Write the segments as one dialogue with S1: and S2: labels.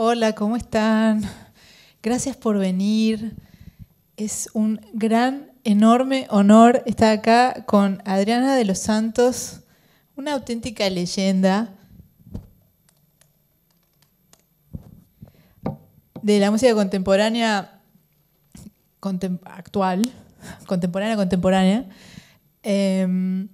S1: Hola, ¿cómo están? Gracias por venir. Es un gran, enorme honor estar acá con Adriana de los Santos, una auténtica leyenda de la música contemporánea actual, contemporánea, contemporánea. Em,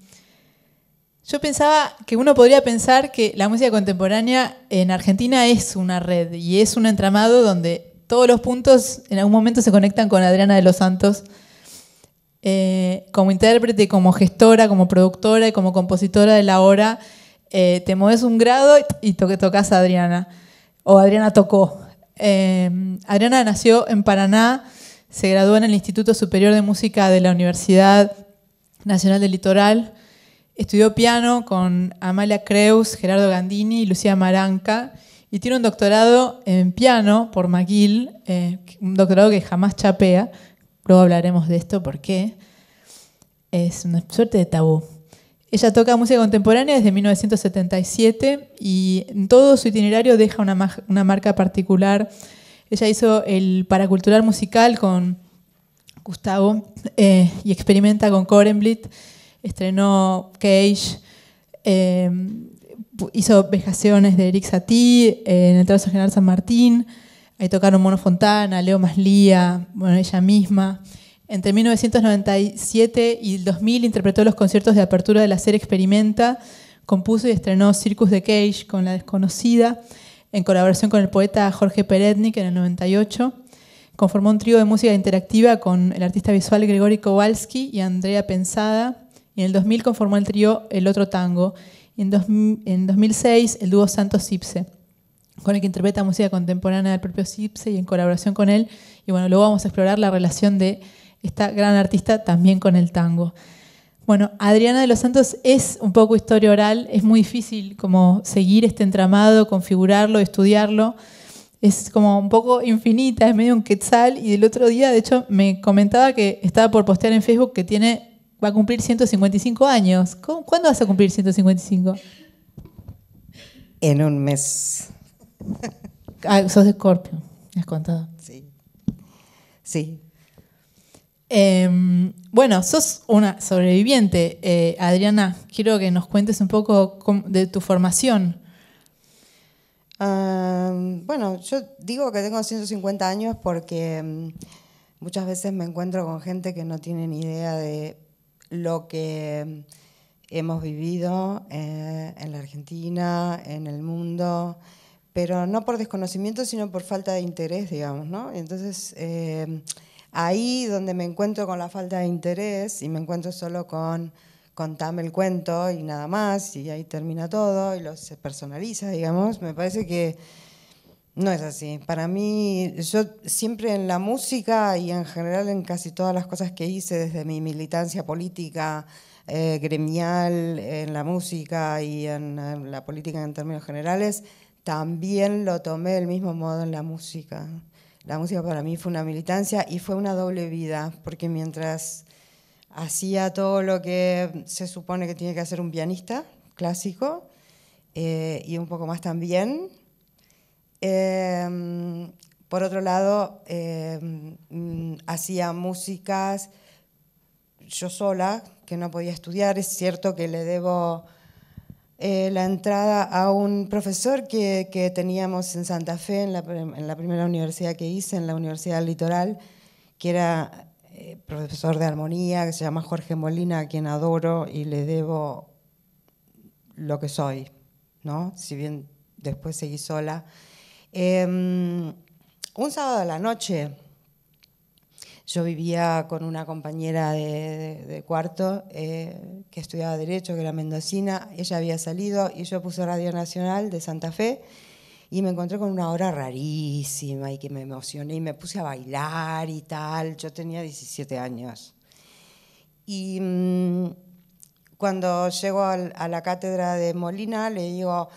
S1: yo pensaba que uno podría pensar que la música contemporánea en Argentina es una red y es un entramado donde todos los puntos en algún momento se conectan con Adriana de los Santos eh, como intérprete, como gestora, como productora y como compositora de la obra. Eh, te mueves un grado y tocas a Adriana. O Adriana tocó. Eh, Adriana nació en Paraná, se graduó en el Instituto Superior de Música de la Universidad Nacional del Litoral Estudió piano con Amalia Creus, Gerardo Gandini y Lucía Maranca y tiene un doctorado en piano por McGill, eh, un doctorado que jamás chapea. Luego hablaremos de esto, ¿por qué? Es una suerte de tabú. Ella toca música contemporánea desde 1977 y en todo su itinerario deja una, marca particular. Ella hizo el paracultural musical con Gustavo eh, y experimenta con Korenblit estrenó Cage, em, hizo Vejaciones de Eric Satie en el Teatro General San Martín, ahí tocaron Mono Fontana, Leo Maslía, bueno, ella misma. Entre 1997 y el 2000 interpretó los conciertos de apertura de la serie Experimenta, compuso y estrenó Circus de Cage con La Desconocida, en colaboración con el poeta Jorge Peretnik en el 98. Conformó un trío de música interactiva con el artista visual Gregory Kowalski y Andrea Pensada, y en el 2000 conformó el trío El Otro Tango. Y en, 2006 el dúo Santos Cipse, con el que interpreta música contemporánea del propio Cipse y en colaboración con él. Y bueno, luego vamos a explorar la relación de esta gran artista también con el tango. Bueno, Adriana de los Santos es un poco historia oral, es muy difícil como seguir este entramado, configurarlo, estudiarlo. Es como un poco infinita, es medio un quetzal. Y el otro día, de hecho, me comentaba que estaba por postear en Facebook que tiene va a cumplir 155 años. ¿Cuándo vas a cumplir 155? En un mes. Ah, sos de Scorpio, me has contado. Sí. Sí. Em, bueno, sos una sobreviviente, eh, Adriana. Quiero que nos cuentes un poco de tu formación.
S2: bueno, yo digo que tengo 150 años porque mm, muchas veces me encuentro con gente que no tiene ni idea de lo que mm, hemos vivido eh, en la Argentina, en el mundo, pero no por desconocimiento, sino por falta de interés, digamos, ¿no? Entonces, eh, ahí donde me encuentro con la falta de interés y me encuentro solo con contame el cuento y nada más, y ahí termina todo y lo se personaliza, digamos, me parece que no es así. Para mí, yo siempre en la música y en general en casi todas las cosas que hice, desde mi militancia política, eh, gremial, en la música y en, la política en términos generales, también lo tomé del mismo modo en la música. La música para mí fue una militancia y fue una doble vida, porque mientras hacía todo lo que se supone que tiene que hacer un pianista clásico, eh, y un poco más también, Em, por otro lado, em, hacía músicas yo sola, que no podía estudiar. Es cierto que le debo eh, la entrada a un profesor que, teníamos en Santa Fe, en la, primera universidad que hice, en la Universidad Litoral, que era eh, profesor de armonía, que se llama Jorge Molina, a quien adoro y le debo lo que soy, Si bien después seguí sola. Em, un sábado a la noche, yo vivía con una compañera de, cuarto eh, que estudiaba Derecho, que era mendocina. Ella había salido y yo puse Radio Nacional de Santa Fe y me encontré con una hora rarísima y que me emocioné y me puse a bailar y tal. Yo tenía 17 años. Y mm, cuando llego a la cátedra de Molina le digo,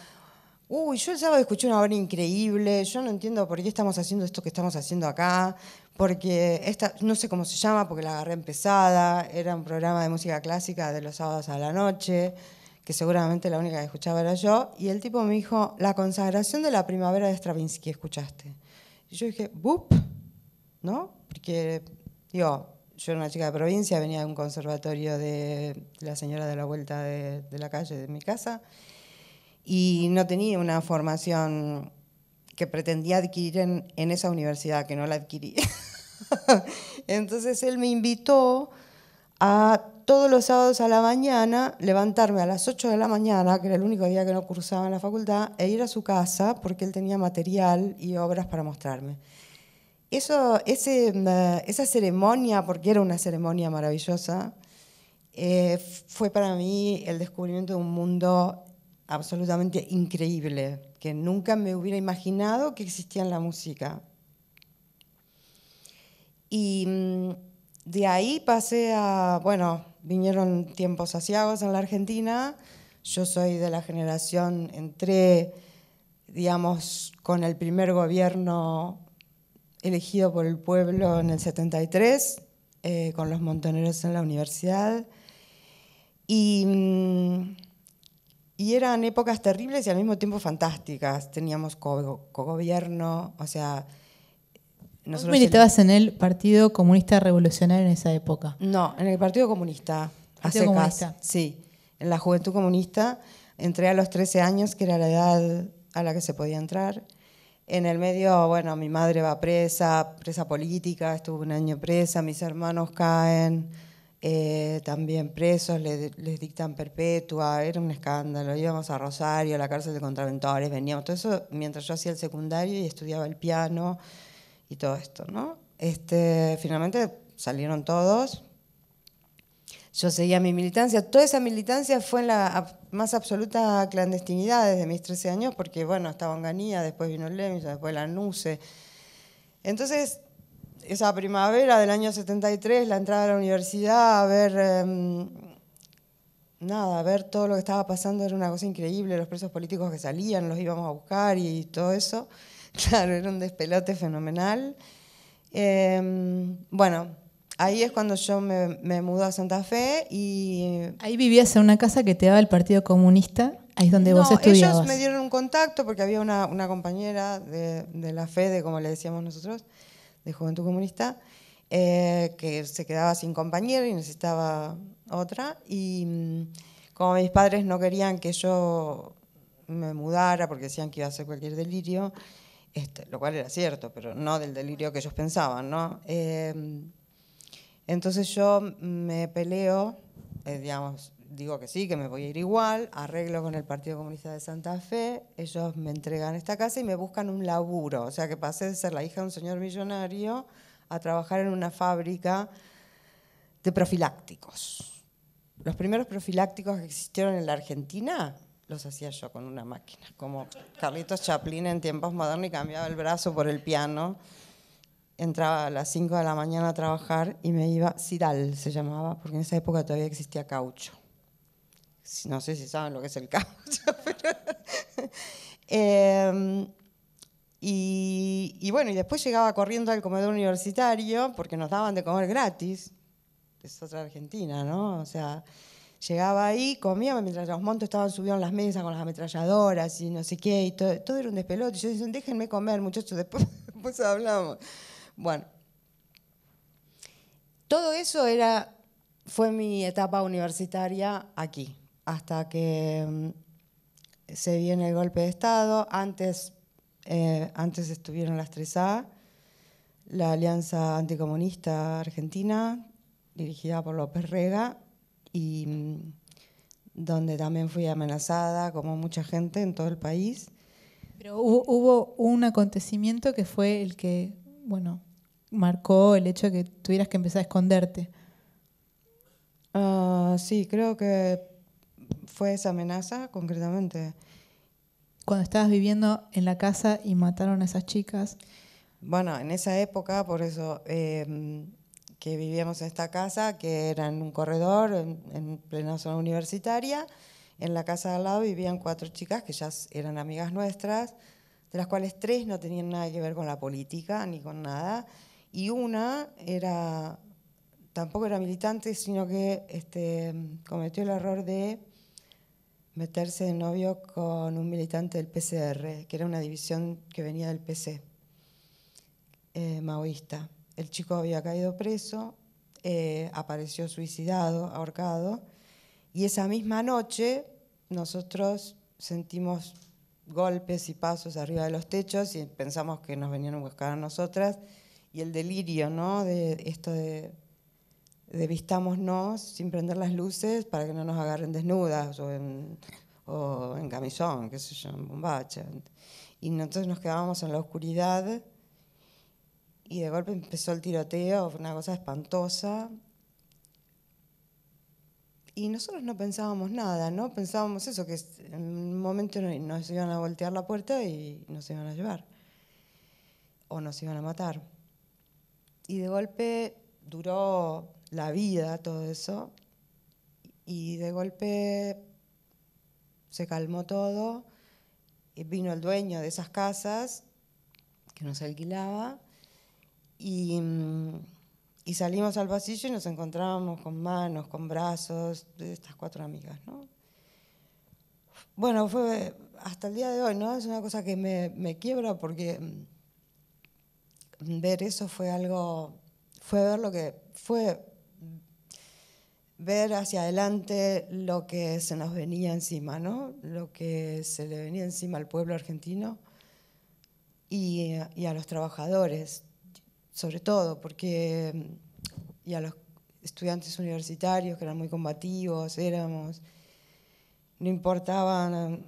S2: uy, yo el sábado escuché una obra increíble, yo no entiendo por qué estamos haciendo esto que estamos haciendo acá, porque esta, no sé cómo se llama, porque la agarré empezada, era un programa de música clásica de los sábados a la noche, que seguramente la única que escuchaba era yo, y el tipo me dijo, la consagración de la primavera de Stravinsky, escuchaste. Y yo dije, ¡bup! ¿No? Porque, digo, yo era una chica de provincia, venía de un conservatorio de la señora de la vuelta de, de la calle de mi casa, y no tenía una formación que pretendía adquirir en, esa universidad, que no la adquirí. Entonces él me invitó a todos los sábados a la mañana levantarme a las 8 de la mañana, que era el único día que no cursaba en la facultad, e ir a su casa porque él tenía material y obras para mostrarme. Eso, ese, eh, esa ceremonia, porque era una ceremonia maravillosa, eh, fue para mí el descubrimiento de un mundo absolutamente increíble, que nunca me hubiera imaginado que existía en la música. Y mm, de ahí pasé a, bueno, vinieron tiempos asiagos en la Argentina, yo soy de la generación, entré, digamos, con el primer gobierno elegido por el pueblo en el 73, eh, con los montoneros en la universidad. Y mm, y eran épocas terribles y al mismo tiempo fantásticas. Teníamos cogobierno, gobierno o sea... ¿Tú militabas
S1: en el Partido Comunista Revolucionario en esa época?
S2: No, en el Partido Comunista. Partido a Sí, en la Juventud Comunista. Entré a los 13 años, que era la edad a la que se podía entrar. En el medio, bueno, mi madre va presa, presa política, estuve un año presa, mis hermanos caen eh, también presos, les dictan perpetua, era un escándalo, íbamos a Rosario, la cárcel de contraventores, veníamos, todo eso mientras yo hacía el secundario y estudiaba el piano y todo esto, ¿no? Este, finalmente salieron todos, yo seguía mi militancia, toda esa militancia fue en la más absoluta clandestinidad desde mis 13 años, porque bueno, estaba en Ganía, después vino el Lemis, después la NUCE, entonces esa primavera del año 73, la entrada a la universidad, a ver, em, nada, a ver todo lo que estaba pasando era una cosa increíble, los presos políticos que salían, los íbamos a buscar y todo eso. Claro, era un despelote fenomenal. Em, bueno, ahí es cuando yo me, me a Santa Fe y... Ahí
S1: vivías en una casa que te daba el Partido Comunista. Ahí es donde no, vos estudiabas. Ellos me
S2: dieron un contacto porque había una, compañera de, de, la FEDE, como le decíamos nosotros, de Juventud Comunista, eh, que se quedaba sin compañera y necesitaba otra. Y mm, como mis padres no querían que yo me mudara porque decían que iba a hacer cualquier delirio, este, lo cual era cierto, pero no del delirio que ellos pensaban, ¿no? Eh, entonces yo me peleo, eh, digamos, digo que sí, que me voy a ir igual, arreglo con el Partido Comunista de Santa Fe, ellos me entregan esta casa y me buscan un laburo, o sea que pasé de ser la hija de un señor millonario a trabajar en una fábrica de profilácticos. Los primeros profilácticos que existieron en la Argentina los hacía yo con una máquina, como Carlitos Chaplin en tiempos modernos y cambiaba el brazo por el piano. Entraba a las 5 de la mañana a trabajar y me iba, Sidal se llamaba, porque en esa época todavía existía caucho no sé si saben lo que es el caucho, pero... Em, y, bueno, y después llegaba corriendo al comedor universitario porque nos daban de comer gratis. Es otra Argentina, ¿no? O sea, llegaba ahí, comía mientras los montos estaban subidos las mesas con las ametralladoras y no sé qué, y todo, era un despelote. yo decía, déjenme comer, muchachos, después, después hablamos. Bueno, todo eso era, fue mi etapa universitaria aquí hasta que mm, se viene el golpe de Estado. Antes, eh, antes estuvieron las 3A, la Alianza Anticomunista Argentina, dirigida por López Rega, y mm, donde también fui amenazada, como mucha gente en todo el país. Pero hubo, un acontecimiento que fue el que, bueno,
S1: marcó el hecho de que tuvieras que empezar a esconderte. Ah, sí,
S2: creo que fue esa amenaza concretamente. Cuando estabas viviendo en la casa y mataron a esas chicas. Bueno, en esa época, por eso em, que vivíamos en esta casa, que era en un corredor, en, plena zona universitaria, en la casa de al lado vivían cuatro chicas que ya eran amigas nuestras, de las cuales tres no tenían nada que ver con la política ni con nada, y una era, tampoco era militante, sino que este, cometió el error de meterse de novio con un militante del PCR, que era una división que venía del PC, eh, maoísta. El chico había caído preso, eh, apareció suicidado, ahorcado, y esa misma noche nosotros sentimos golpes y pasos arriba de los techos y pensamos que nos venían a buscar a nosotras, y el delirio, ¿no? De esto de Devistámonos sin prender las luces para que no nos agarren desnudas o en, camisón, qué sé yo, en bombacha. Y entonces nos quedábamos en la oscuridad y de golpe empezó el tiroteo, fue una cosa espantosa. Y nosotros no pensábamos nada, ¿no? Pensábamos eso, que en un momento nos iban a voltear la puerta y nos iban a llevar. O nos iban a matar. Y de golpe duró la vida, todo eso. Y de golpe se calmó todo. Y vino el dueño de esas casas que nos alquilaba y, mm, salimos al pasillo y nos encontrábamos con manos, con brazos de estas cuatro amigas, Bueno, fue hasta el día de hoy, ¿no? Es una cosa que me, me quiebra porque mm, ver eso fue algo, fue ver lo que fue ver hacia adelante lo que se nos venía encima, ¿no? lo que se le venía encima al pueblo argentino y, a los trabajadores, sobre todo, porque y a los estudiantes universitarios que eran muy combativos, éramos, no importaban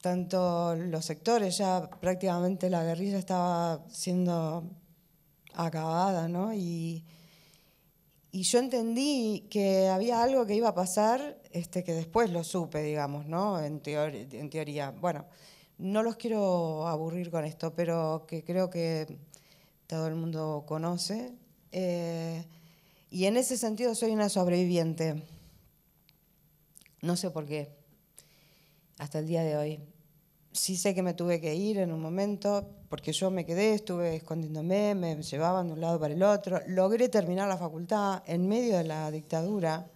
S2: tanto los sectores, ya prácticamente la guerrilla estaba siendo acabada, ¿no? Y, y yo entendí que había algo que iba a pasar, este, que después lo supe, digamos, ¿no? En, teoría. Bueno, no los quiero aburrir con esto, pero que creo que todo el mundo conoce. Eh, y en ese sentido soy una sobreviviente. No sé por qué. Hasta el día de hoy sí sé que me tuve que ir en un momento, porque yo me quedé, estuve escondiéndome, me llevaban de un lado para el otro. Logré terminar la facultad en medio de la dictadura.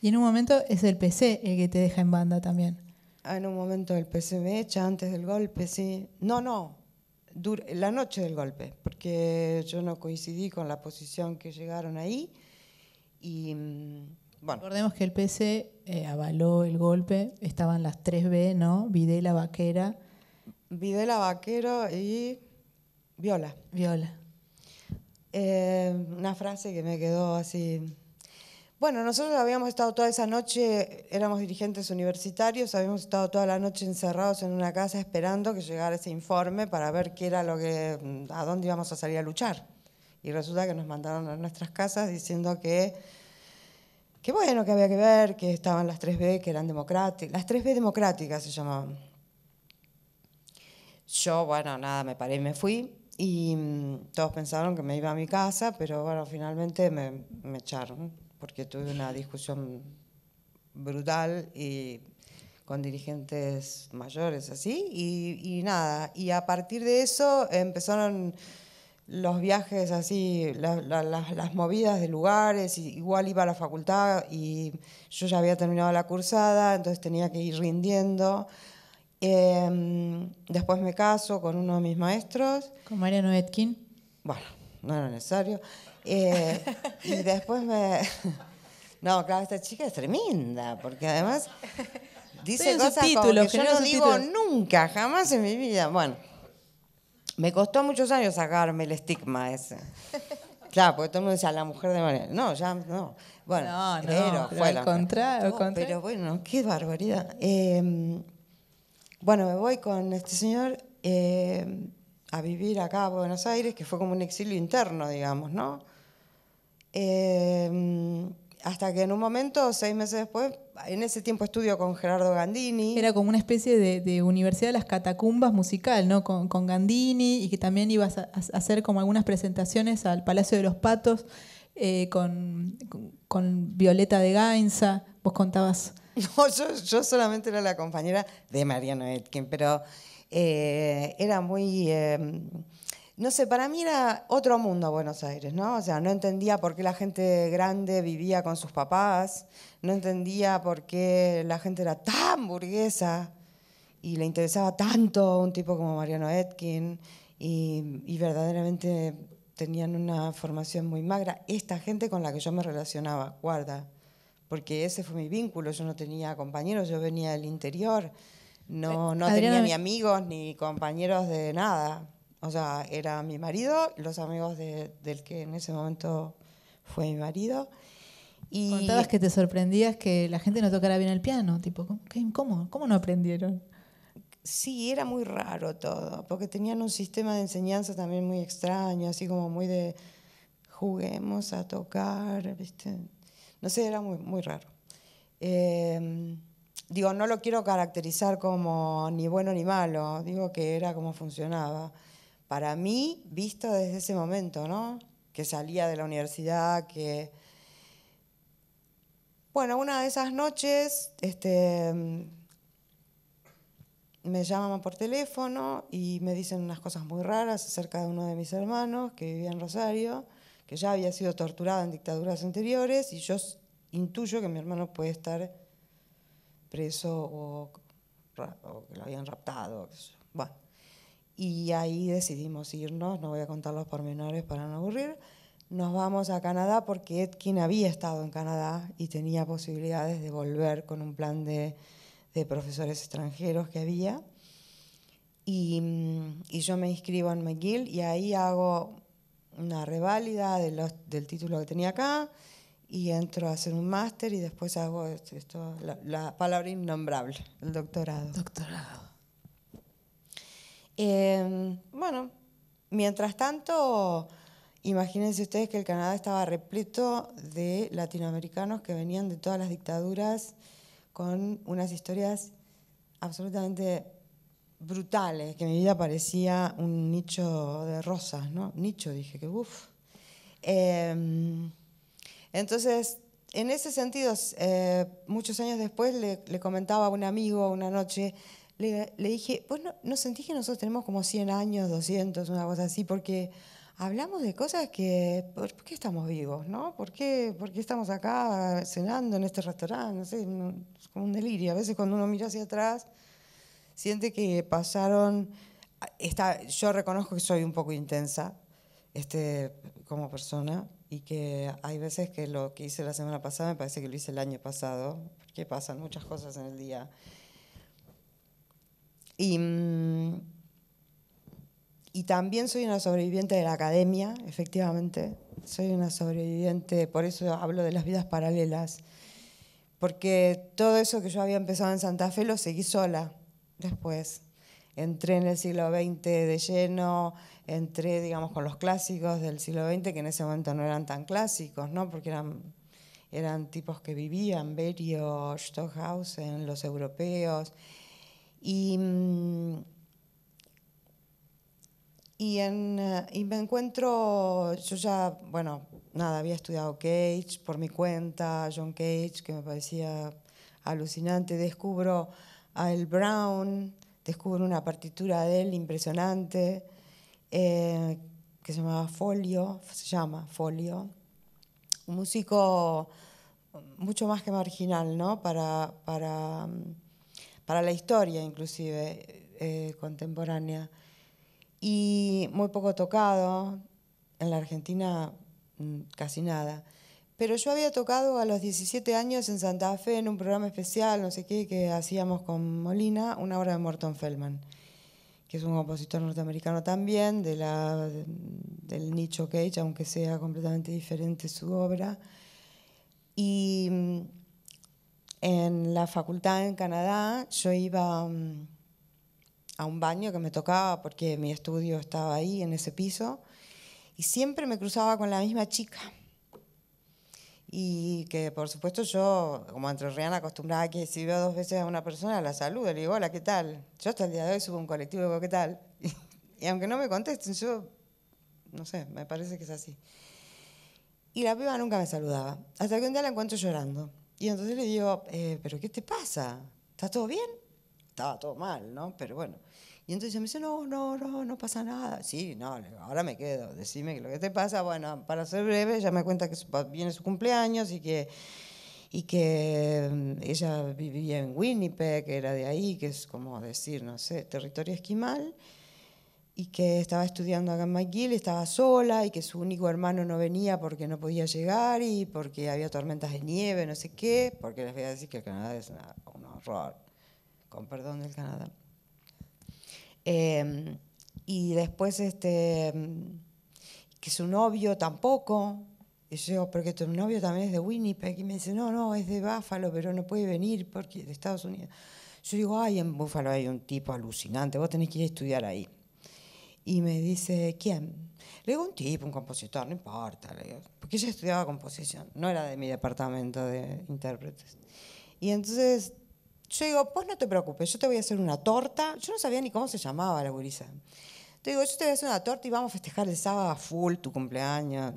S2: Y en un momento
S1: es el PC el que te deja en banda también.
S2: Ah, en un momento el PC me echa antes del golpe, sí. No, no, la noche del golpe, porque yo no coincidí con la posición que llegaron ahí. Y mm, Recordemos que el PC
S1: eh, avaló el golpe, estaban las 3B, ¿no? Videla Vaquera.
S2: Videla Vaquero y Viola. Viola. Eh, una frase que me quedó así. Bueno, nosotros habíamos estado toda esa noche, éramos dirigentes universitarios, habíamos estado toda la noche encerrados en una casa esperando que llegara ese informe para ver qué era lo que, a dónde íbamos a salir a luchar. Y resulta que nos mandaron a nuestras casas diciendo que Qué bueno, que había que ver, que estaban las 3B, que eran democráticas, las 3B democráticas se llamaban. Yo, bueno, nada, me paré y me fui y mm, todos pensaron que me iba a mi casa, pero bueno, finalmente me, echaron porque tuve una discusión brutal y con dirigentes mayores así y nada, y a partir de eso empezaron los viajes así, las, movidas de lugares, igual iba a la facultad y yo ya había terminado la cursada, entonces tenía que ir rindiendo. Em, después me caso con uno de mis maestros. ¿Con Mariano Etkin? Bueno, no era necesario. Eh, y después me... No, claro, esta chica es tremenda, porque además
S3: dice cosas que, yo no digo
S2: nunca, jamás en mi vida. Bueno. Me costó muchos años sacarme el estigma ese. Claro, porque todo el mundo decía, la mujer de manera. No, ya no. Bueno, pero Pero bueno, qué barbaridad. Em, bueno, me voy con este señor em, a vivir acá a Buenos Aires, que fue como un exilio interno, digamos, ¿no? Em, hasta que en un momento, seis meses después, en ese tiempo estudio con Gerardo Gandini. Era
S1: como una especie de, universidad de las catacumbas musical, ¿no? Con, Gandini y que también ibas a, hacer como algunas presentaciones al Palacio de los Patos eh, con, Violeta de Gainza. Vos
S2: contabas. No, yo, solamente era la compañera de Mariano Etkin, pero eh, era muy. Eh, no sé, para mí era otro mundo Buenos Aires, ¿no? O sea, no entendía por qué la gente grande vivía con sus papás, no entendía por qué la gente era tan burguesa y le interesaba tanto un tipo como Mariano Etkin y, verdaderamente tenían una formación muy magra. Esta gente con la que yo me relacionaba, guarda, porque ese fue mi vínculo, yo no tenía compañeros, yo venía del interior, no, eh, no tenía ni amigos ni compañeros de nada. O sea, era mi marido, los amigos del que en ese momento fue mi marido. Y Contabas que te
S1: sorprendías que la gente no tocara bien el piano, tipo, ¿cómo? ¿Cómo no aprendieron?
S2: Sí, era muy raro todo, porque tenían un sistema de enseñanza también muy extraño, así como muy de juguemos a tocar, No sé, era muy, muy raro. Em, digo, no lo quiero caracterizar como ni bueno ni malo, digo que era como funcionaba para mí, visto desde ese momento, ¿no? Que salía de la universidad, que... Bueno, una de esas noches este, mm, me llaman por teléfono y me dicen unas cosas muy raras acerca de uno de mis hermanos que vivía en Rosario, que ya había sido torturado en dictaduras anteriores y yo intuyo que mi hermano puede estar preso o, que lo habían raptado. Y ahí decidimos irnos, no voy a contar los pormenores para no aburrir. Nos vamos a Canadá porque Edkin había estado en Canadá y tenía posibilidades de volver con un plan de, de profesores extranjeros que había. Y, y, yo me inscribo en McGill y ahí hago una reválida de los, del título que tenía acá y entro a hacer un máster y después hago esto, la, la palabra innombrable, el doctorado. Doctorado. Em, bueno, mientras tanto, imagínense ustedes que el Canadá estaba repleto de latinoamericanos que venían de todas las dictaduras con unas historias absolutamente brutales, que mi vida parecía un nicho de rosas, ¿no? Nicho, dije que uff. Em, entonces, en ese sentido, eh, muchos años después le, comentaba a un amigo una noche le, dije, ¿vos no, no, sentís que nosotros tenemos como 100 años, 200, una cosa así? Porque hablamos de cosas que, ¿por, qué estamos vivos? ¿no? ¿Por, qué, ¿Por qué estamos acá cenando en este restaurante? No sé, es como un delirio. A veces cuando uno mira hacia atrás, siente que pasaron... yo reconozco que soy un poco intensa este, como persona y que hay veces que lo que hice la semana pasada me parece que lo hice el año pasado, porque pasan muchas cosas en el día. Mm, y, también soy una sobreviviente de la academia, efectivamente. Soy una sobreviviente, por eso hablo de las vidas paralelas. Porque todo eso que yo había empezado en Santa Fe lo seguí sola después. Entré en el siglo XX de lleno, entré, digamos, con los clásicos del siglo XX, que en ese momento no eran tan clásicos, ¿no? Porque eran, eran tipos que vivían, Berio, Stockhausen, los europeos. Mm, eh, y, me encuentro, yo ya, bueno, nada, había estudiado Cage por mi cuenta, John Cage, que me parecía alucinante, descubro a El Brown, descubro una partitura de él impresionante, eh, que se llamaba Folio, se llama Folio, un músico mucho más que marginal, ¿no? Para, para mm, para la historia inclusive eh, contemporánea. Y muy poco tocado, en la Argentina mm, casi nada. Pero yo había tocado a los 17 años en Santa Fe en un programa especial, no sé qué, que hacíamos con Molina, una obra de Morton Feldman, que es un compositor norteamericano también, de la, del nicho Cage, aunque sea completamente diferente su obra. Y mm, en la facultad en Canadá yo iba mm, a un baño que me tocaba porque mi estudio estaba ahí en ese piso y siempre me cruzaba con la misma chica. Y que por supuesto yo, como antorriana acostumbrada a que si veo dos veces a una persona, la saludo, le digo, hola, ¿qué tal? Yo hasta el día de hoy subo un colectivo y digo, ¿qué tal? Y, aunque no me contesten, yo, no sé, me parece que es así. Y la piba nunca me saludaba, hasta que un día la encuentro llorando. Y entonces le digo, eh, ¿pero qué te pasa? ¿Está todo bien? Estaba todo mal, ¿no? Pero bueno. Y entonces me dice, no, no, no, no pasa nada. Sí, no, ahora me quedo, decime lo que te pasa. Bueno, para ser breve, ella me cuenta que viene su cumpleaños y que, y que mm, ella vivía en Winnipeg, que era de ahí, que es como decir, no sé, territorio esquimal y que estaba estudiando acá en McGill, estaba sola y que su único hermano no venía porque no podía llegar y porque había tormentas de nieve, no sé qué, porque les voy a decir que el Canadá es un horror, con perdón del Canadá. Em, y después este, que su novio tampoco, yo porque tu novio también es de Winnipeg, y me dice, no, no, es de Buffalo, pero no puede venir porque de Estados Unidos. Yo digo, ay, en Buffalo hay un tipo alucinante, vos tenés que ir a estudiar ahí. Y me dice, ¿quién? Le digo, un tipo, un compositor, no importa. porque ella estudiaba composición, no era de mi departamento de intérpretes. Y entonces yo digo, pues no te preocupes, yo te voy a hacer una torta. Yo no sabía ni cómo se llamaba la gurisa. Te digo, yo te voy a hacer una torta y vamos a festejar el sábado a full tu cumpleaños.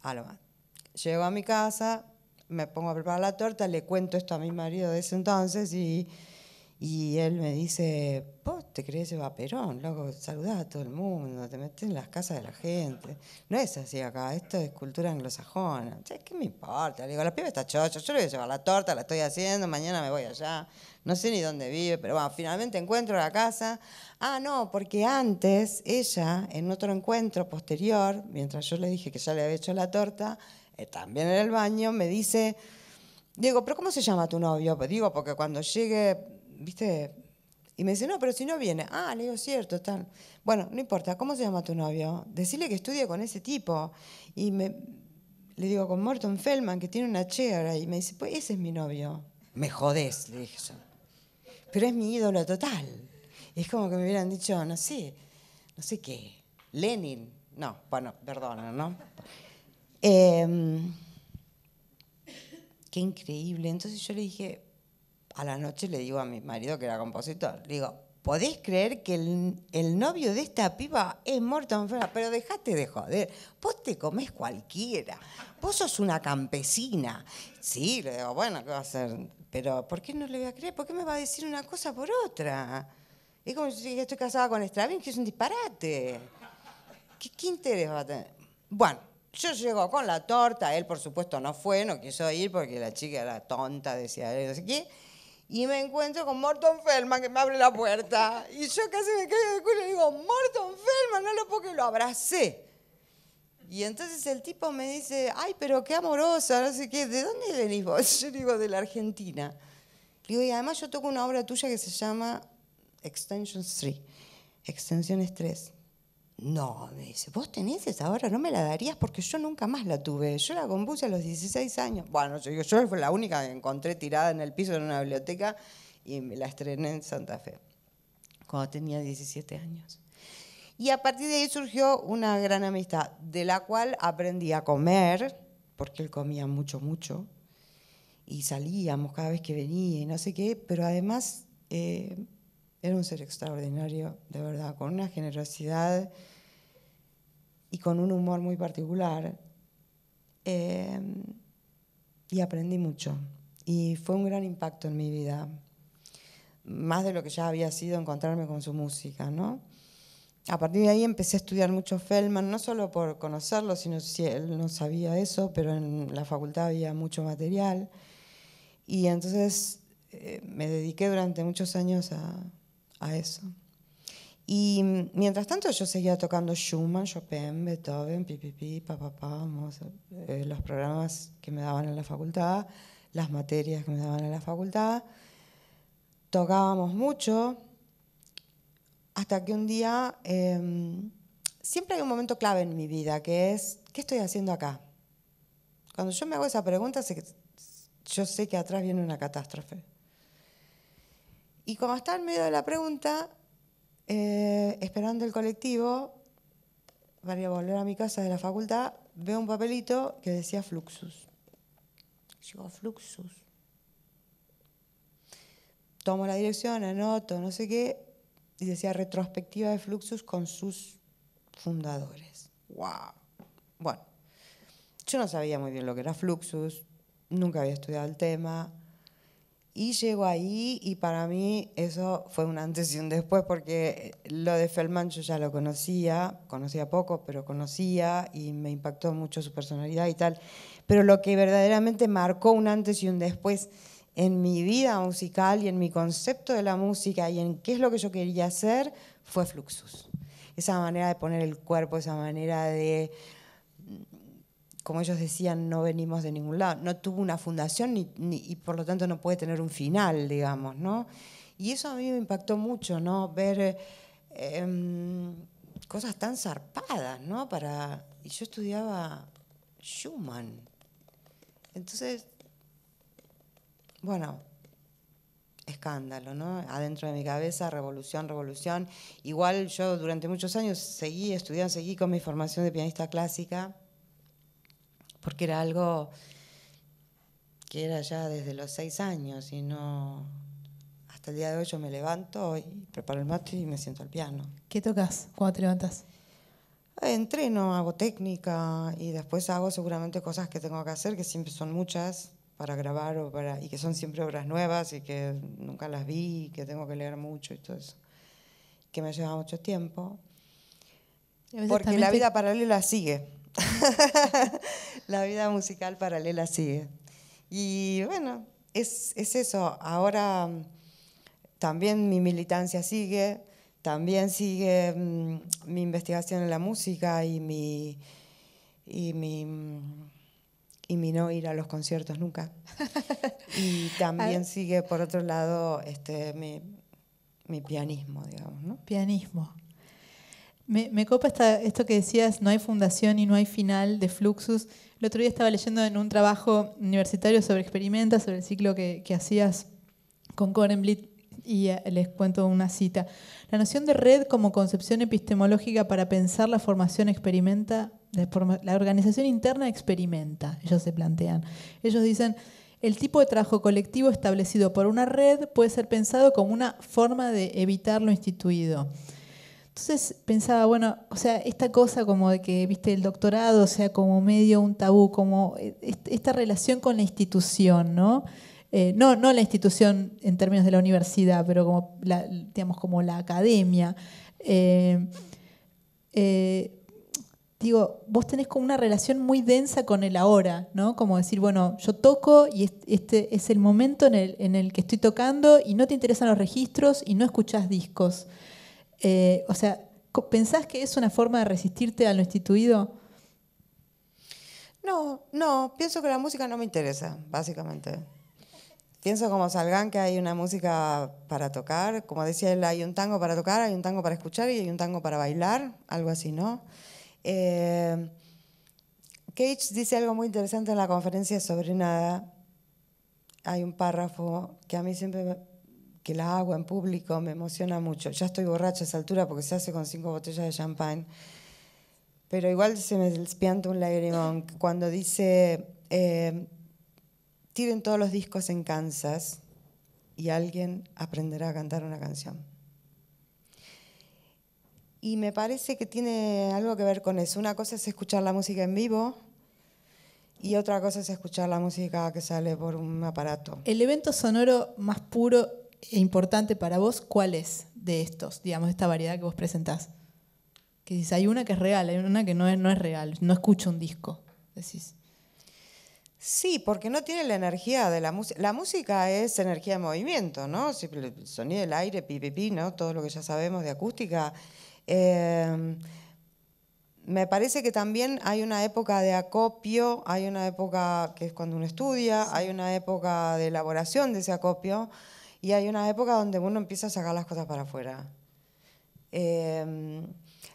S2: algo Llego a mi casa, me pongo a preparar la torta, le cuento esto a mi marido de ese entonces y, y él me dice, pues te crees va Perón, loco, saludás a todo el mundo, te metes en las casas de la gente. No es así acá, esto es cultura anglosajona. ¿Qué me importa? digo, la piba está chocha, yo le voy a llevar la torta, la estoy haciendo, mañana me voy allá, no sé ni dónde vive, pero bueno, finalmente encuentro la casa. Ah, no, porque antes ella, en otro encuentro posterior, mientras yo le dije que ya le había hecho la torta, eh, también en el baño, me dice, Diego, pero ¿cómo se llama tu novio? Pues digo, porque cuando llegue, viste y me dice, no, pero si no viene. Ah, le digo, cierto, tal. Bueno, no importa, ¿cómo se llama tu novio? Decirle que estudie con ese tipo. Y le digo, con Morton Feldman, que tiene una chévere. Y me dice, pues ese es mi novio. Me jodés, le dije yo. Pero es mi ídolo total. es como que me hubieran dicho, no sé, no sé qué. Lenin. No, bueno, perdona, ¿no? Em, qué increíble. Entonces yo le dije, a la noche le digo a mi marido, que era compositor, le digo, ¿podés creer que el, novio de esta piba es muerto Pero dejate de joder, vos te comés cualquiera, vos sos una campesina. Sí, le digo, bueno, ¿qué va a hacer? Pero ¿por qué no le voy a creer? ¿Por qué me va a decir una cosa por otra? Es como si estoy casada con que es un disparate. ¿Qué, ¿Qué interés va a tener? Bueno, yo llego con la torta, él por supuesto no fue, no quiso ir porque la chica era tonta, decía, no sé qué y me encuentro con Morton Feldman que me abre la puerta. Y yo casi me caigo de culo y digo, Morton Feldman, no lo puedo que lo abracé. Y entonces el tipo me dice, ay, pero qué amorosa, no sé qué, ¿de dónde venís vos? Yo digo, de la Argentina. Le digo, y además yo toco una obra tuya que se llama Extensions 3, Extensiones 3. No, me dice, vos tenés esa hora, no me la darías porque yo nunca más la tuve. Yo la compuse a los 16 años. Bueno, yo, yo fue la única que encontré tirada en el piso en una biblioteca y me la estrené en Santa Fe, cuando tenía 17 años. Y a partir de ahí surgió una gran amistad, de la cual aprendí a comer, porque él comía mucho, mucho, y salíamos cada vez que venía y no sé qué, pero además... Eh, era un ser extraordinario, de verdad, con una generosidad y con un humor muy particular. Eh, y aprendí mucho. Y fue un gran impacto en mi vida, más de lo que ya había sido encontrarme con su música, A partir de ahí empecé a estudiar mucho Feldman, no solo por conocerlo, sino si él no sabía eso, pero en la facultad había mucho material. Y entonces eh, me dediqué durante muchos años a, a eso. Y mientras tanto yo seguía tocando Schumann, Chopin, Beethoven, eh, los programas que me daban en la facultad, las materias que me daban en la facultad. Tocábamos mucho hasta que un día em, siempre hay un momento clave en mi vida que es ¿qué estoy haciendo acá? Cuando yo me hago esa pregunta, yo sé que atrás viene una catástrofe. Y como está en medio de la pregunta, eh, esperando el colectivo para volver a mi casa de la facultad, veo un papelito que decía Fluxus. Llegó Fluxus. Tomo la dirección, anoto, no sé qué, y decía retrospectiva de Fluxus con sus fundadores. ¡Wow! Bueno, yo no sabía muy bien lo que era Fluxus, nunca había estudiado el tema. Y llego ahí y para mí eso fue un antes y un después porque lo de Feldman yo ya lo conocía, conocía poco, pero conocía y me impactó mucho su personalidad y tal. Pero lo que verdaderamente marcó un antes y un después en mi vida musical y en mi concepto de la música y en qué es lo que yo quería hacer fue Fluxus. Esa manera de poner el cuerpo, esa manera de como ellos decían, no venimos de ningún lado, no tuvo una fundación y por lo tanto no puede tener un final, digamos, ¿no? Y eso a mí me impactó mucho, ¿no? Ver em, cosas tan zarpadas, ¿no? Para... Y yo estudiaba Schumann. Entonces, bueno, escándalo, ¿no? Adentro de mi cabeza, revolución, revolución. Igual yo durante muchos años seguí estudiando, seguí con mi formación de pianista clásica porque era algo que era ya desde los seis años y no... Hasta el día de hoy yo me levanto y preparo el mate y me siento al piano. ¿Qué tocas cuando te levantas? Eh, entreno, hago técnica y después hago seguramente cosas que tengo que hacer, que siempre son muchas para grabar o para, y que son siempre obras nuevas y que nunca las vi que tengo que leer mucho y todo eso, que me lleva mucho tiempo. Porque la vida paralela sigue. la vida musical paralela sigue. Y bueno, es, eso. Ahora mm, también mi militancia sigue, también sigue mm, mi investigación en la música y mi, y mi, mm, y mi no ir a los conciertos nunca. y también ah. sigue, por otro lado, este, mi, mi pianismo, digamos. ¿no? Pianismo.
S1: Me, copa esto que decías, no hay fundación y no hay final de Fluxus. El otro día estaba leyendo en un trabajo universitario sobre experimenta, sobre el ciclo que, hacías con Corenblit, y eh, les cuento una cita. La noción de red como concepción epistemológica para pensar la formación experimenta, la organización interna experimenta, ellos se plantean. Ellos dicen, el tipo de trabajo colectivo establecido por una red puede ser pensado como una forma de evitar lo instituido. Entonces pensaba, bueno, o sea, esta cosa como de que, viste, el doctorado, o sea, como medio un tabú, como eh, esta relación con la institución, ¿no? Eh, no, no la institución en términos de la universidad, pero como la, digamos, como la academia. Eh, digo, vos tenés como una relación muy densa con el ahora, ¿no? Como decir, bueno, yo toco y este es el momento en el, en el que estoy tocando y no te interesan los registros y no escuchás discos. Eh, o sea,
S2: ¿pensás que es una forma de resistirte a lo instituido? No, no, pienso que la música no me interesa, básicamente. Pienso como Salgan que hay una música para tocar, como decía él, hay un tango para tocar, hay un tango para escuchar y hay un tango para bailar, algo así, ¿no? Eh, Cage dice algo muy interesante en la conferencia sobre nada. Hay un párrafo que a mí siempre que la agua en público, me emociona mucho. Ya estoy borracha a esa altura porque se hace con cinco botellas de champán. Pero igual se me espianta un lagrimón cuando dice, eh, tiren todos los discos en Kansas y alguien aprenderá a cantar una canción. Y me parece que tiene algo que ver con eso. Una cosa es escuchar la música en vivo, y otra cosa es escuchar la música que sale por un aparato. El evento sonoro
S1: más puro e importante para vos, ¿cuál es de estos, digamos, esta variedad que vos presentás? Que dices, hay una que es real, hay una que no es, no es real, no escucho un disco, decís.
S2: Sí, porque no tiene la energía de la música. La música es energía de movimiento, ¿no? sonido del aire, pipipi, ¿no? Todo lo que ya sabemos de acústica. Eh, me parece que también hay una época de acopio, hay una época que es cuando uno estudia, hay una época de elaboración de ese acopio. Y hay una época donde uno empieza a sacar las cosas para afuera. Em,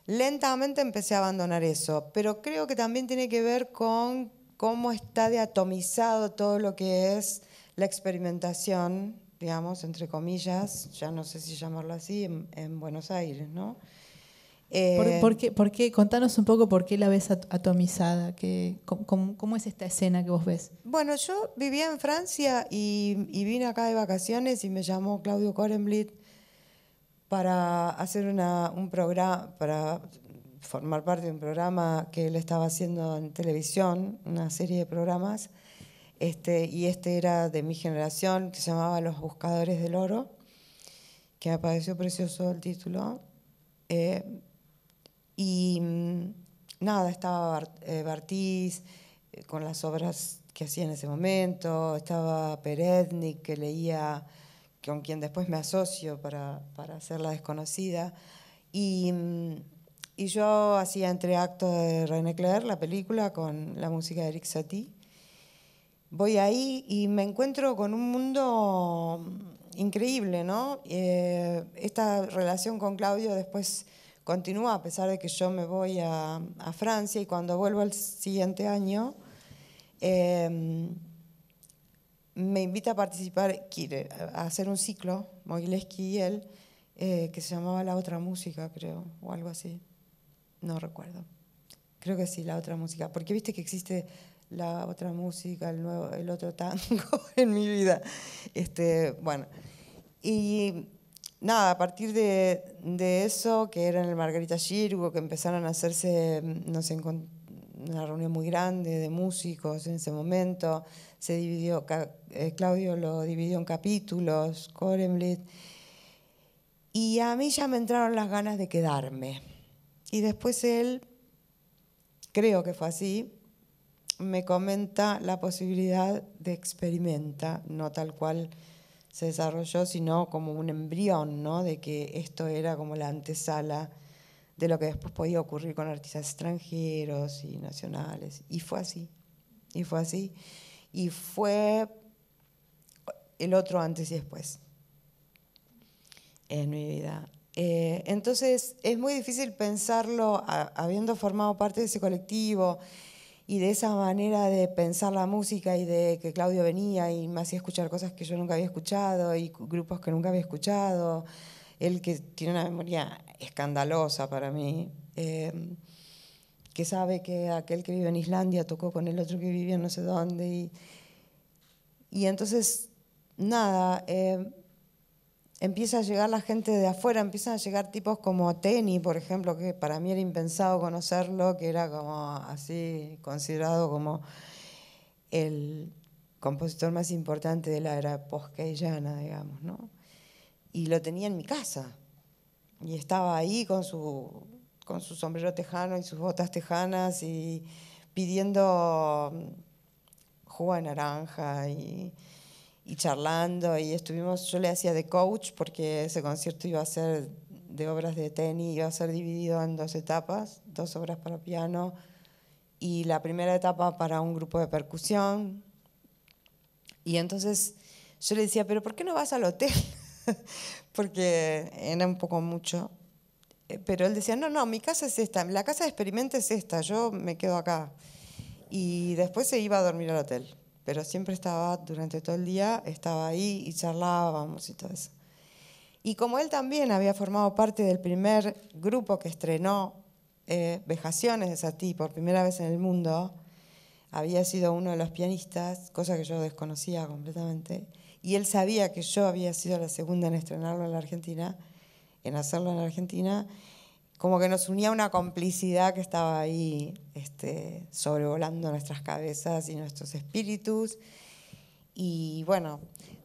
S2: lentamente empecé a abandonar eso, pero creo que también tiene que ver con cómo está de atomizado todo lo que es la experimentación, digamos, entre comillas, ya no sé si llamarlo así, en, en Buenos Aires, ¿no? Eh,
S1: ¿Por, qué, Contanos un poco por qué la ves atomizada, cómo, es esta escena que
S2: vos ves? Bueno, yo vivía en Francia y, vine acá de vacaciones y me llamó Claudio Korenblit para hacer un programa, para formar parte de un programa que él estaba haciendo en televisión, una serie de programas, este, y este era de mi generación, que se llamaba Los Buscadores del Oro, que me pareció precioso el título. Eh, y mm, nada, estaba eh, Bartiz eh, con las obras que hacía en ese momento, estaba Perednik que leía, con quien después me asocio para, para hacer La Desconocida, y, mm, y yo hacía entre actos de René Clair, la película, con la música de Eric Satie. Voy ahí y me encuentro con un mundo mm, increíble, ¿no? Eh, esta relación con Claudio después continúa a pesar de que yo me voy a, Francia y cuando vuelvo el siguiente año em, me invita a participar, a hacer un ciclo, Mogileski y él, eh, que se llamaba La Otra Música, creo, o algo así. No recuerdo. Creo que sí, La Otra Música, porque viste que existe la otra música, el, nuevo, el otro tango en mi vida. Este, bueno, y nada, a partir de, eso, que era en el Margarita Girgo, que empezaron a hacerse, mm, no una reunión muy grande de músicos en ese momento, se dividió, eh, Claudio lo dividió en capítulos, Korenblit, y a mí ya me entraron las ganas de quedarme. Y después él, creo que fue así, me comenta la posibilidad de experimenta, no tal cual se desarrolló, sino como un embrión, ¿no? De que esto era como la antesala de lo que después podía ocurrir con artistas extranjeros y nacionales. Y fue así, y fue así. Y fue el otro antes y después en mi vida. Eh, entonces es muy difícil pensarlo habiendo formado parte de ese colectivo y de esa manera de pensar la música y de que Claudio venía y me hacía escuchar cosas que yo nunca había escuchado y grupos que nunca había escuchado, él que tiene una memoria escandalosa para mí, em, que sabe que aquel que vive en Islandia tocó con el otro que en no sé dónde y, y entonces, nada, em, empieza a llegar la gente de afuera, empiezan a llegar tipos como Tenny por ejemplo, que para mí era impensado conocerlo, que era como así considerado como el compositor más importante de la era posqueyana, digamos, ¿no? Y lo tenía en mi casa. Y estaba ahí con su, con su sombrero tejano y sus botas tejanas y pidiendo jugo de naranja y y charlando y estuvimos, yo le hacía de coach porque ese concierto iba a ser de obras de tenis, iba a ser dividido en dos etapas, dos obras para piano y la primera etapa para un grupo de percusión. Y entonces yo le decía, pero ¿por qué no vas al hotel? porque era un poco mucho. Eh, pero él decía, no, no, mi casa es esta, la casa de experimento es esta, yo me quedo acá. Y después se iba a dormir al hotel pero siempre estaba, durante todo el día, estaba ahí y charlábamos y todo eso. Y como él también había formado parte del primer grupo que estrenó eh, Vejaciones de Satí por primera vez en el mundo, había sido uno de los pianistas, cosa que yo desconocía completamente, y él sabía que yo había sido la segunda en estrenarlo en la Argentina, en hacerlo en la Argentina, como que nos unía una complicidad que estaba ahí este, sobrevolando nuestras cabezas y nuestros espíritus. Y bueno,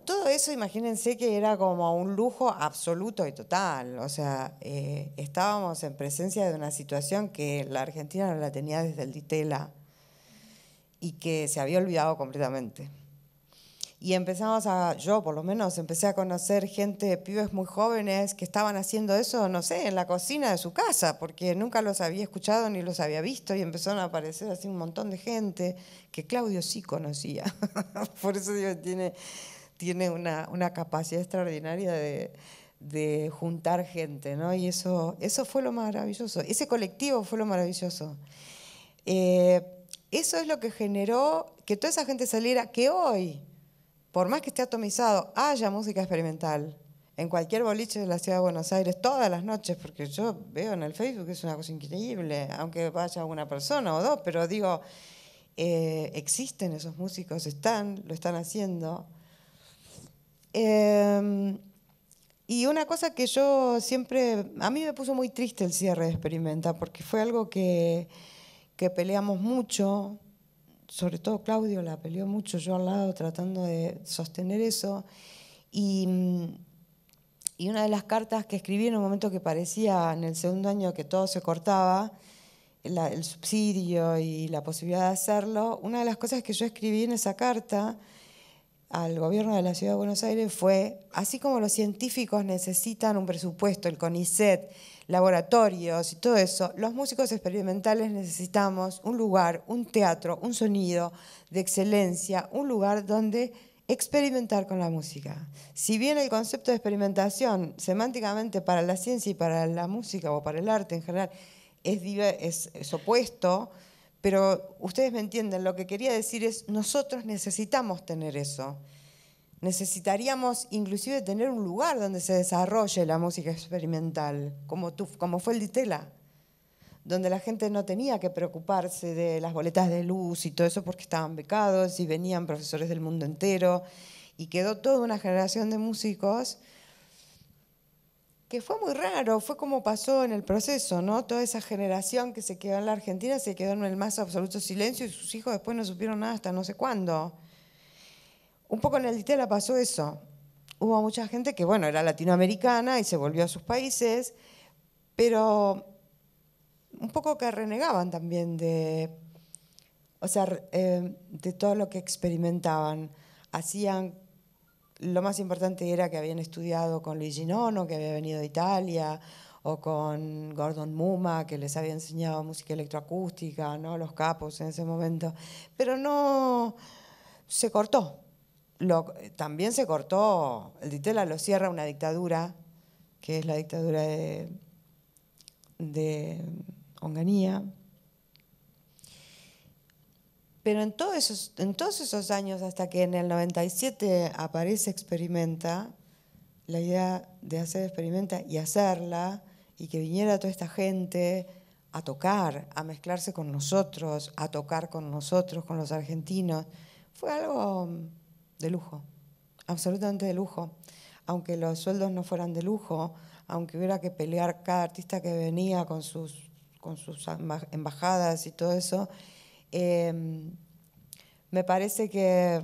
S2: todo eso imagínense que era como un lujo absoluto y total. O sea, eh, estábamos en presencia de una situación que la Argentina no la tenía desde el Ditela y que se había olvidado completamente y empezamos a, yo por lo menos, empecé a conocer gente, pibes muy jóvenes que estaban haciendo eso, no sé, en la cocina de su casa, porque nunca los había escuchado ni los había visto y empezaron a aparecer así un montón de gente que Claudio sí conocía. por eso digo, tiene, tiene una, capacidad extraordinaria de, juntar gente, ¿no? Y eso, eso fue lo maravilloso, ese colectivo fue lo maravilloso. Eh, eso es lo que generó que toda esa gente saliera, que hoy por más que esté atomizado, haya música experimental en cualquier boliche de la ciudad de Buenos Aires todas las noches, porque yo veo en el Facebook que es una cosa increíble, aunque vaya una persona o dos, pero digo, eh, existen esos músicos, están, lo están haciendo. Em, y una cosa que yo siempre, a mí me puso muy triste el cierre de Experimenta, porque fue algo que, que peleamos mucho, sobre todo Claudio la peleó mucho, yo al lado tratando de sostener eso. Mm, y, una de las cartas que escribí en un momento que parecía en el segundo año que todo se cortaba, el subsidio y la posibilidad de hacerlo, una de las cosas que yo escribí en esa carta al gobierno de la Ciudad de Buenos Aires fue, así como los científicos necesitan un presupuesto, el CONICET, laboratorios y todo eso, los músicos experimentales necesitamos un lugar, un teatro, un sonido de excelencia, un lugar donde experimentar con la música. Si bien el concepto de experimentación semánticamente para la ciencia y para la música o para el arte en general es, opuesto, pero ustedes me entienden, lo que quería decir es, nosotros necesitamos tener eso necesitaríamos inclusive tener un lugar donde se desarrolle la música experimental, como, como fue el Ditela, donde la gente no tenía que preocuparse de las boletas de luz y todo eso porque estaban becados y venían profesores del mundo entero y quedó toda una generación de músicos que fue muy raro, fue como pasó en el proceso, ¿no? Toda esa generación que se quedó en la Argentina se quedó en el más absoluto silencio y sus hijos después no supieron nada hasta no sé cuándo un poco en el Ditela pasó eso. Hubo mucha gente que, bueno, era latinoamericana y se volvió a sus países, pero un poco que renegaban también de, o sea, eh, de todo lo que experimentaban. Hacían, lo más importante era que habían estudiado con Luigi Nono, que había venido de Italia, o con Gordon Muma, que les había enseñado música electroacústica, ¿no? los capos en ese momento. Pero no, se cortó, también se cortó, el Ditela lo cierra una dictadura, que es la dictadura de, de Onganía. Pero en todos, esos, en todos esos años, hasta que en el 97 aparece Experimenta, la idea de hacer Experimenta y hacerla, y que viniera toda esta gente a tocar, a mezclarse con nosotros, a tocar con nosotros, con los argentinos, fue algo de lujo, absolutamente de lujo. Aunque los sueldos no fueran de lujo, aunque hubiera que pelear cada artista que venía con sus, con sus embajadas y todo eso, em, me parece que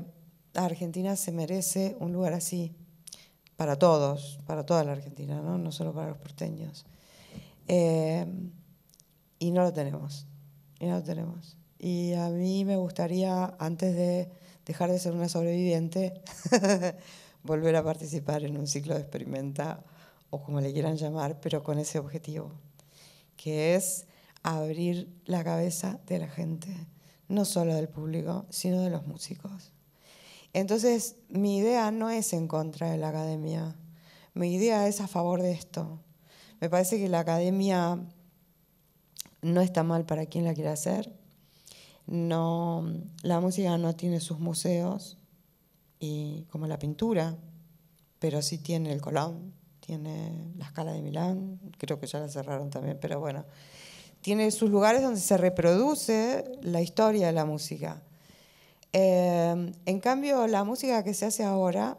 S2: Argentina se merece un lugar así, para todos, para toda la Argentina, no, solo para los porteños. Em, y no lo tenemos, y no lo tenemos. Y a mí me gustaría, antes de dejar de ser una sobreviviente, volver a participar en un ciclo de experimenta o como le quieran llamar, pero con ese objetivo, que es abrir la cabeza de la gente, no solo del público, sino de los músicos. Entonces, mi idea no es en contra de la academia, mi idea es a favor de esto. Me parece que la academia no está mal para quien la quiera hacer, no, la música no tiene sus museos y como la pintura, pero sí tiene el Colón, tiene la Escala de Milán, creo que ya la cerraron también, pero bueno, tiene sus lugares donde se reproduce la historia de la música. Eh, en cambio, la música que se hace ahora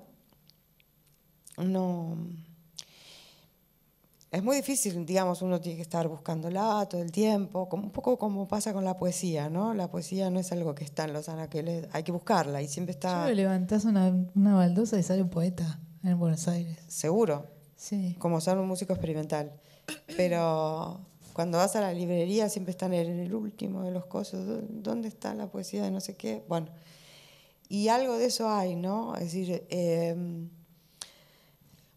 S2: no es muy difícil, digamos, uno tiene que estar buscándola todo el tiempo, como, un poco como pasa con la poesía, ¿no? La poesía no es algo que está en los anaqueles, hay que buscarla y siempre está...
S1: levantas levantás una, baldosa y sale un poeta en Buenos
S2: Aires. Seguro. Sí. Como son un músico experimental. Pero cuando vas a la librería siempre están en el último de los cosas, ¿dónde está la poesía de no sé qué? Bueno, y algo de eso hay, ¿no? Es decir... Em,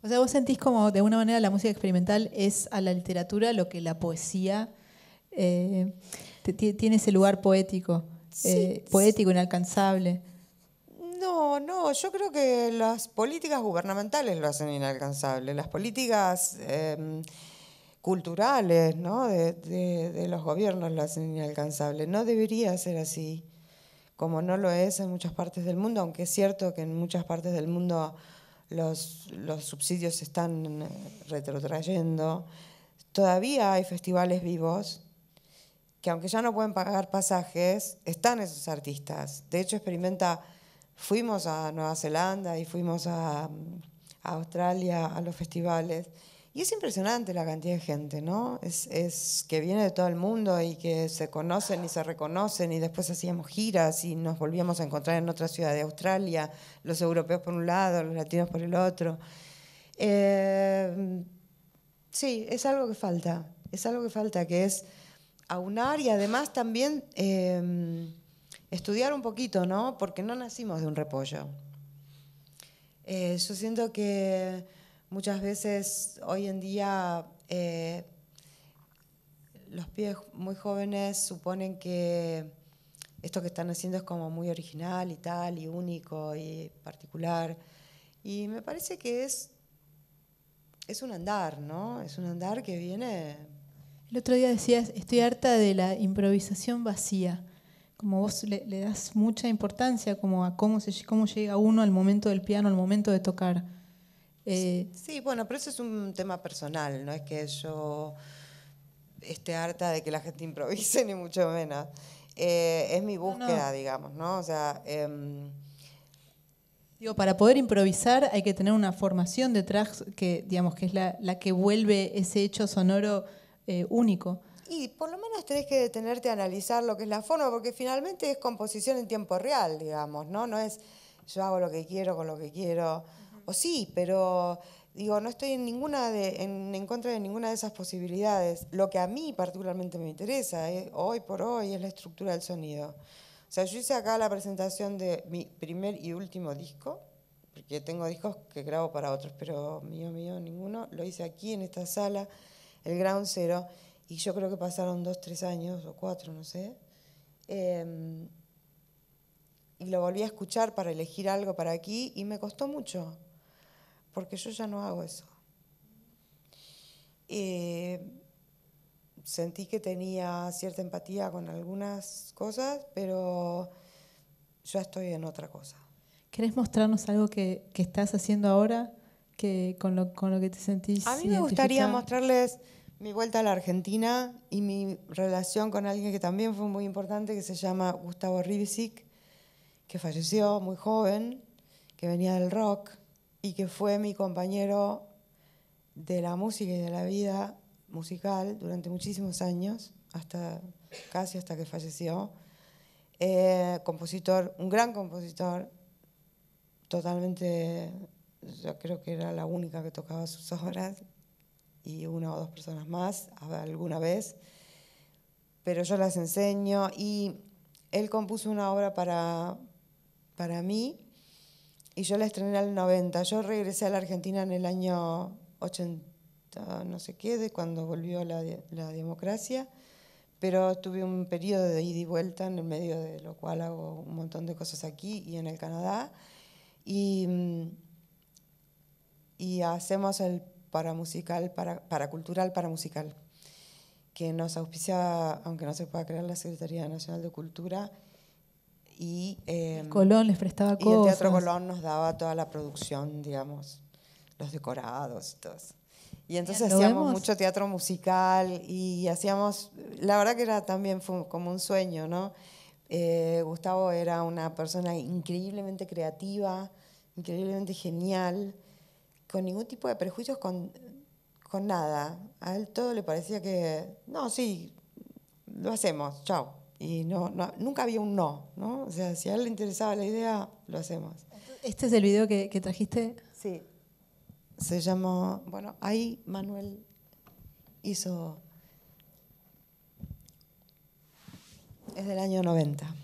S1: o sea, vos sentís como de una manera la música experimental es a la literatura lo que la poesía eh, tiene ese lugar poético, eh, poético, inalcanzable.
S2: No, no, yo creo que las políticas gubernamentales lo hacen inalcanzable, las políticas em, culturales de, de, los gobiernos lo hacen inalcanzable. No debería ser así, como no lo es en muchas partes del mundo, aunque es cierto que en muchas partes del mundo los, los subsidios se están eh, retrotrayendo. Todavía hay festivales vivos que aunque ya no pueden pagar pasajes, están esos artistas. De hecho, experimenta, fuimos a Nueva Zelanda y fuimos a mm, Australia, a los festivales, y es impresionante la cantidad de gente, ¿no? Es, que viene de todo el mundo y que se conocen y se reconocen y después hacíamos giras y nos volvíamos a encontrar en otra ciudad de Australia, los europeos por un lado, los latinos por el otro. Eh, sí, es algo que falta, es algo que falta, que es aunar y además también eh, estudiar un poquito, ¿no? Porque no nacimos de un repollo. Eh, yo siento que muchas veces hoy en día eh, los pies muy jóvenes suponen que esto que están haciendo es como muy original y tal, y único y particular. Y me parece que es, es un andar, ¿no? Es un andar que viene... El otro
S1: día decías, estoy harta de la improvisación vacía. Como vos le, le das mucha importancia como a cómo, se, cómo llega uno al momento del piano, al momento de tocar
S2: eh, sí, bueno, pero eso es un tema personal, no es que yo esté harta de que la gente improvise, ni mucho menos. Eh, es mi búsqueda, digamos, ¿no? O sea. Em,
S1: Digo, para poder improvisar hay que tener una formación detrás que, digamos, que es la, que vuelve ese hecho sonoro eh, único.
S2: Y por lo menos tenés que detenerte a analizar lo que es la forma, porque finalmente es composición en tiempo real, digamos, ¿no? No es yo hago lo que quiero con lo que quiero o sí, pero digo, no estoy en, contra de ninguna de esas posibilidades. Lo que a mí particularmente me interesa eh, hoy por hoy es la estructura del sonido. O sea, yo hice acá la presentación de mi primer y último disco, porque tengo discos que grabo para otros, pero mío, mío, ninguno. Lo hice aquí en esta sala, el Ground Zero, y yo creo que pasaron dos, tres años o cuatro, no sé. Em, y lo volví a escuchar para elegir algo para aquí y me costó mucho porque yo ya no hago eso. sentí que tenía cierta empatía con algunas cosas, pero ya estoy en otra cosa.
S1: ¿Querés mostrarnos algo que, estás haciendo ahora con, lo, que te sentís? A mí me gustaría
S2: mostrarles mi vuelta a la Argentina y mi relación con alguien que también fue muy importante, que se llama Gustavo Ribisic, que falleció muy joven, que venía del rock y que fue mi compañero de la música y de la vida musical durante muchísimos años, hasta casi hasta que falleció. Eh, compositor, un gran compositor, totalmente, yo creo que era la única que tocaba sus obras y una o dos personas más alguna vez, pero yo las enseño y él compuso una obra para, para mí y yo la estrené en el 90. Yo regresé a la Argentina en el año 80, no sé qué, de cuando volvió la, la democracia, pero tuve un periodo de ida y vuelta en el medio de lo cual hago un montón de cosas aquí y en el Canadá. Y, mm, y hacemos el musical para, paracultural musical que nos auspicia, aunque no se pueda crear, la Secretaría Nacional de Cultura y, em, Colón
S1: les prestaba cosas. Y el Teatro Colón
S2: nos daba toda la producción, digamos, los decorados y todo Y entonces hacíamos mucho teatro musical y hacíamos, la verdad que era también como un sueño, ¿no? Eh, Gustavo era una persona increíblemente creativa, increíblemente genial, con ningún tipo de prejuicios, con, con nada. A él todo le parecía que, no, sí, lo hacemos, chao y no, nunca había un no, ¿no? O sea, si a él le interesaba la idea, lo hacemos. ¿Este es el video que, trajiste? Sí. Se llama, bueno, ahí Manuel hizo, es del año 90.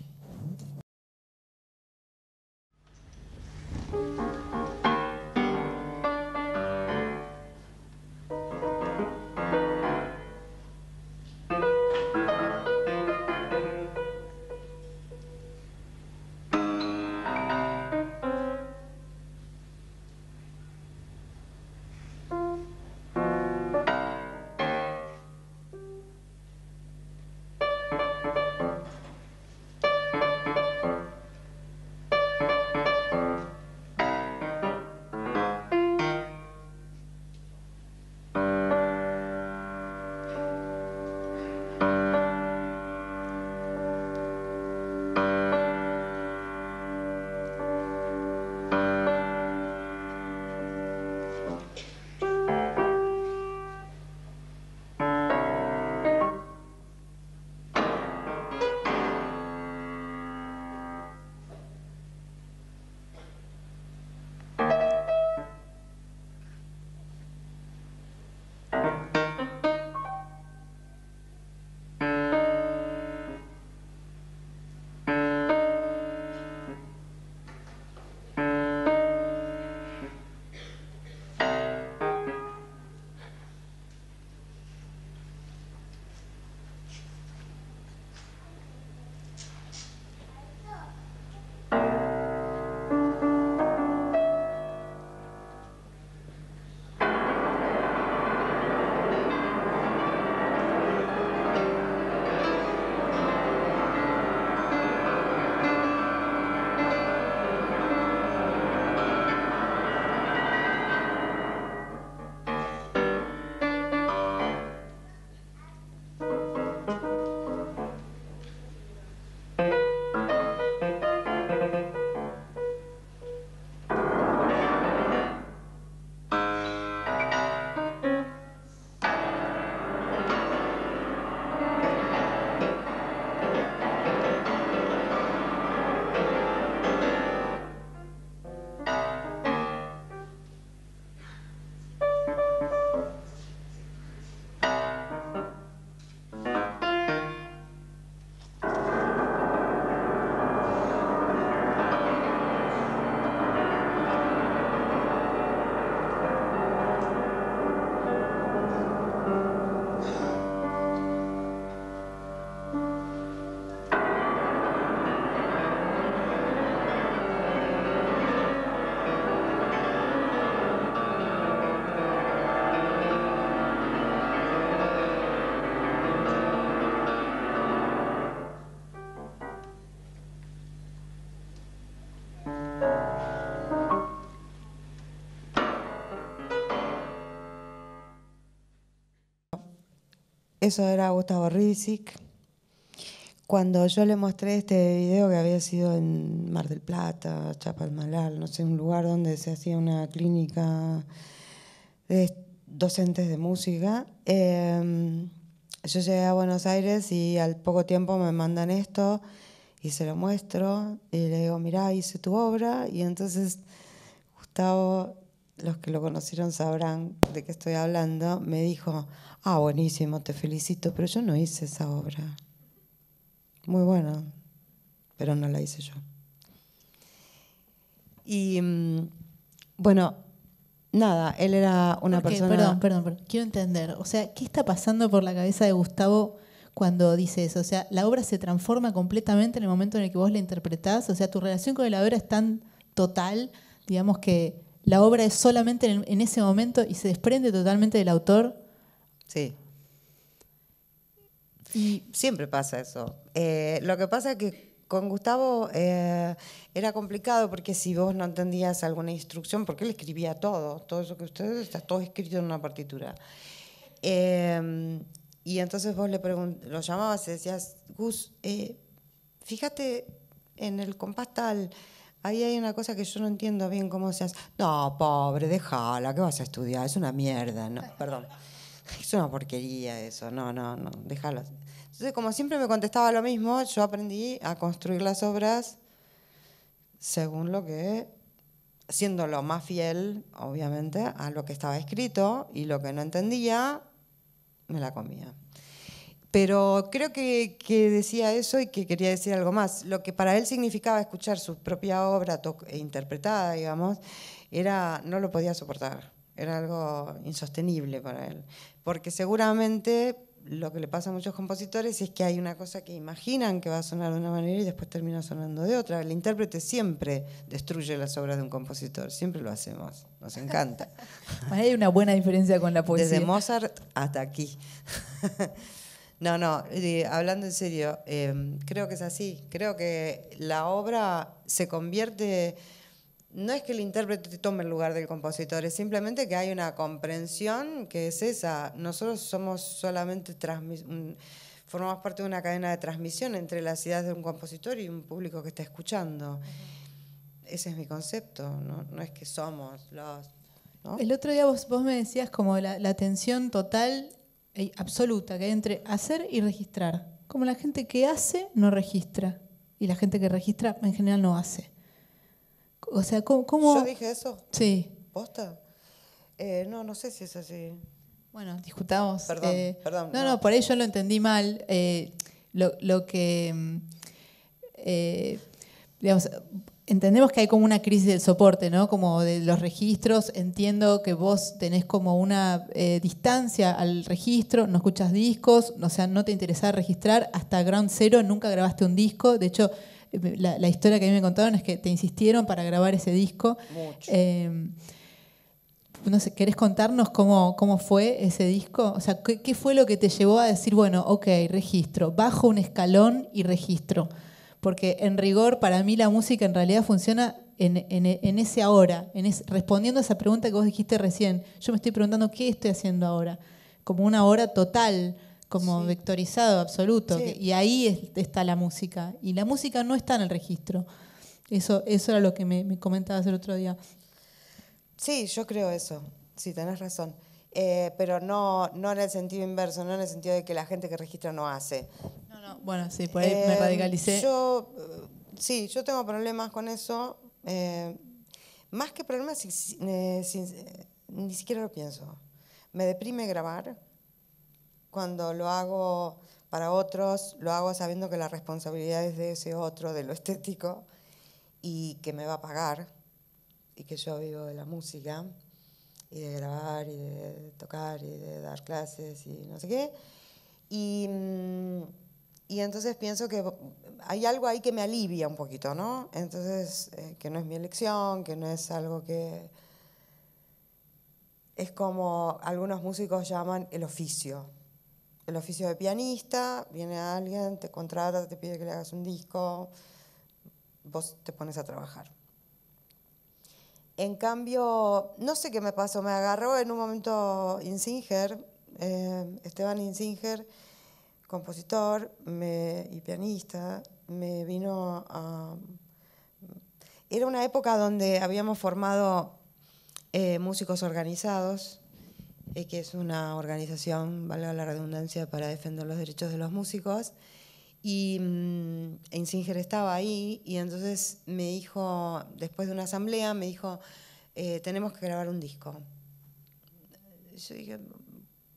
S2: Eso era Gustavo Rizik. Cuando yo le mostré este video que había sido en Mar del Plata, Chapalmalal, no sé, un lugar donde se hacía una clínica de docentes de música, em, yo llegué a Buenos Aires y al poco tiempo me mandan esto y se lo muestro y le digo, mirá, hice tu obra y entonces Gustavo los que lo conocieron sabrán de qué estoy hablando, me dijo, ah, buenísimo, te felicito, pero yo no hice esa obra. Muy bueno, pero no la hice yo. Y mm, bueno, nada, él era una persona... perdón, perdón,
S1: quiero entender, o sea, ¿qué está pasando por la cabeza de Gustavo? cuando dice eso. O sea, la obra se transforma completamente en el momento en el que vos la interpretás. O sea, tu relación con la obra es tan total, digamos, que la obra es solamente en, ese momento y se desprende totalmente del autor.
S2: Sí. Y Siempre pasa eso. Eh, lo que pasa es que con Gustavo eh, era complicado porque si vos no entendías alguna instrucción, porque él escribía todo, todo eso que ustedes, está todo escrito en una partitura. Eh, y entonces vos le lo llamabas y decías, Gus, fíjate en el compás tal, Ahí hay una cosa que yo no entiendo bien cómo se hace. No, pobre, déjala, ¿qué vas a estudiar? Es una mierda, no, perdón. Es una porquería eso, no, no, no, déjalo. Entonces, como siempre me contestaba lo mismo, yo aprendí a construir las obras según lo que, siendo lo más fiel, obviamente, a lo que estaba escrito y lo que no entendía, me la comía. Pero creo que, decía eso y que quería decir algo más. Lo que para él significaba escuchar su propia obra eh, interpretada, digamos, era no lo podía soportar. Era algo insostenible para él. Porque seguramente lo que le pasa a muchos compositores es que hay una cosa que imaginan que va a sonar de una manera y después termina sonando de otra. El intérprete siempre destruye las obras de un compositor, siempre lo hacemos, nos encanta.
S1: hay una buena diferencia con la poesía. Desde
S2: Mozart hasta aquí. No, no, hablando en serio, em, creo que es así. Creo que la obra se convierte. No es que el intérprete tome el lugar del compositor, es simplemente que hay una comprensión que es esa. Nosotros somos solamente formamos parte de una cadena de transmisión entre las ideas de un compositor y un público que está escuchando. Ese es mi concepto, ¿no? es que somos los El otro
S1: día vos, vos me decías como la, tensión total eh, absoluta que hay entre hacer y registrar. Como la gente que hace no registra y la gente que registra en general no hace. O sea, ¿cómo...? yo dije eso? Sí.
S2: ¿Posta? Eh, no, no sé si es así. Bueno, discutamos. Perdón, eh, perdón. No, no,
S1: por ahí yo lo entendí mal. lo, lo, que... Mm, digamos, entendemos que hay como una crisis del soporte, ¿no? Como de los registros, entiendo que vos tenés como una eh, distancia al registro, no escuchas discos, o sea, no te interesaba registrar, hasta Ground Zero nunca grabaste un disco, de hecho, eh, la, historia que a mí me contaron es que te insistieron para grabar ese disco. Em, no sé, ¿querés contarnos cómo, cómo fue ese disco? O sea, ¿qué fue lo que te llevó a decir, bueno, ok, registro, bajo un escalón y registro? porque en rigor para mí la música en realidad funciona en, ese ahora, respondiendo a esa pregunta que vos dijiste recién. Yo me estoy preguntando qué estoy haciendo ahora, como una hora total, como vectorizado, absoluto, y ahí está la música, y la música no está en el registro. Eso, era lo que me, me comentabas el otro día.
S2: Sí, yo creo eso, sí, tenés razón. Eh, pero no, no en el sentido inverso, no en el sentido de que la gente que registra no hace bueno, sí, por ahí me em, radicalicé. Yo, eh, sí, yo tengo problemas con eso. Eh, más que problemas, eh, ni siquiera lo pienso. Me deprime grabar cuando lo hago para otros, lo hago sabiendo que la responsabilidad es de ese otro, de lo estético, y que me va a pagar, y que yo vivo de la música, y de grabar, y de tocar, y de dar clases, y no sé qué. Y. Mm, y entonces pienso que hay algo ahí que me alivia un poquito, ¿no? Entonces, eh, que no es mi elección, que no es algo que... Es como algunos músicos llaman el oficio. El oficio de pianista, viene alguien, te contrata, te pide que le hagas un disco, vos te pones a trabajar. En cambio, no sé qué me pasó, me agarró en un momento Insinger, eh, Esteban Insinger, compositor y pianista, me vino a... Era una época donde habíamos formado eh, músicos organizados, eh, que es una organización, valga la redundancia, para defender los derechos de los músicos. Y mm, e Insinger estaba ahí y entonces me dijo, después de una asamblea, me dijo, eh, tenemos que grabar un disco. Yo dije,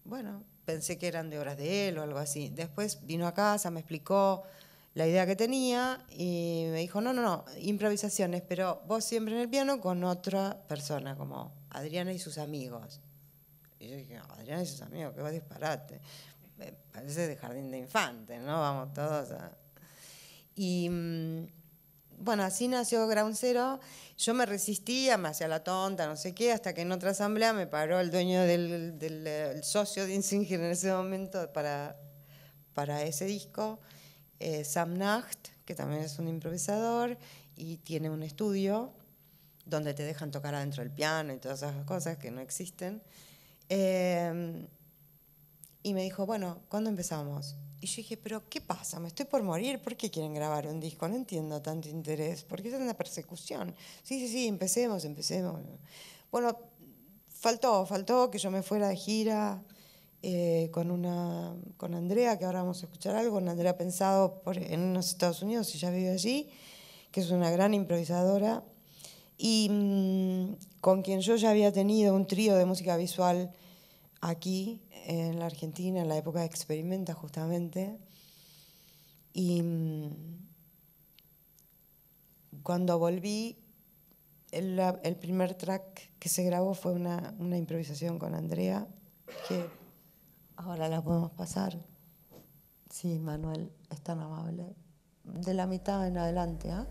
S2: bueno, pensé que eran de obras de él o algo así. Después vino a casa, me explicó la idea que tenía y me dijo, no, no, no, improvisaciones, pero vos siempre en el piano con otra persona, como Adriana y sus amigos. Y yo dije, Adriana y sus amigos, qué va disparate. Parece de jardín de infante, ¿no? Vamos todos a... Y mm, bueno, así nació Ground Zero. Yo me resistía, me hacía la tonta, no sé qué, hasta que en otra asamblea me paró el dueño del, socio de Insinger en ese momento para, ese disco, eh, Sam Nacht, que también es un improvisador y tiene un estudio donde te dejan tocar adentro del piano y todas esas cosas que no existen. Eh, y me dijo, bueno, ¿cuándo empezamos? Y yo dije, pero ¿qué pasa? Me estoy por morir, ¿por qué quieren grabar un disco? No entiendo tanto interés, ¿por qué tanta persecución? Sí, sí, sí, empecemos, empecemos. Bueno, faltó, faltó que yo me fuera de gira eh, con, una, con Andrea, que ahora vamos a escuchar algo, Andrea ha Pensado en los Estados Unidos, y ya vive allí, que es una gran improvisadora, y mm, con quien yo ya había tenido un trío de música visual aquí en la Argentina, en la época de Experimenta justamente. Y mm, cuando volví, el, primer track que se grabó fue una, una improvisación con Andrea, que ahora la podemos pasar. Sí, Manuel, es tan amable. De la mitad en adelante, ¿ah?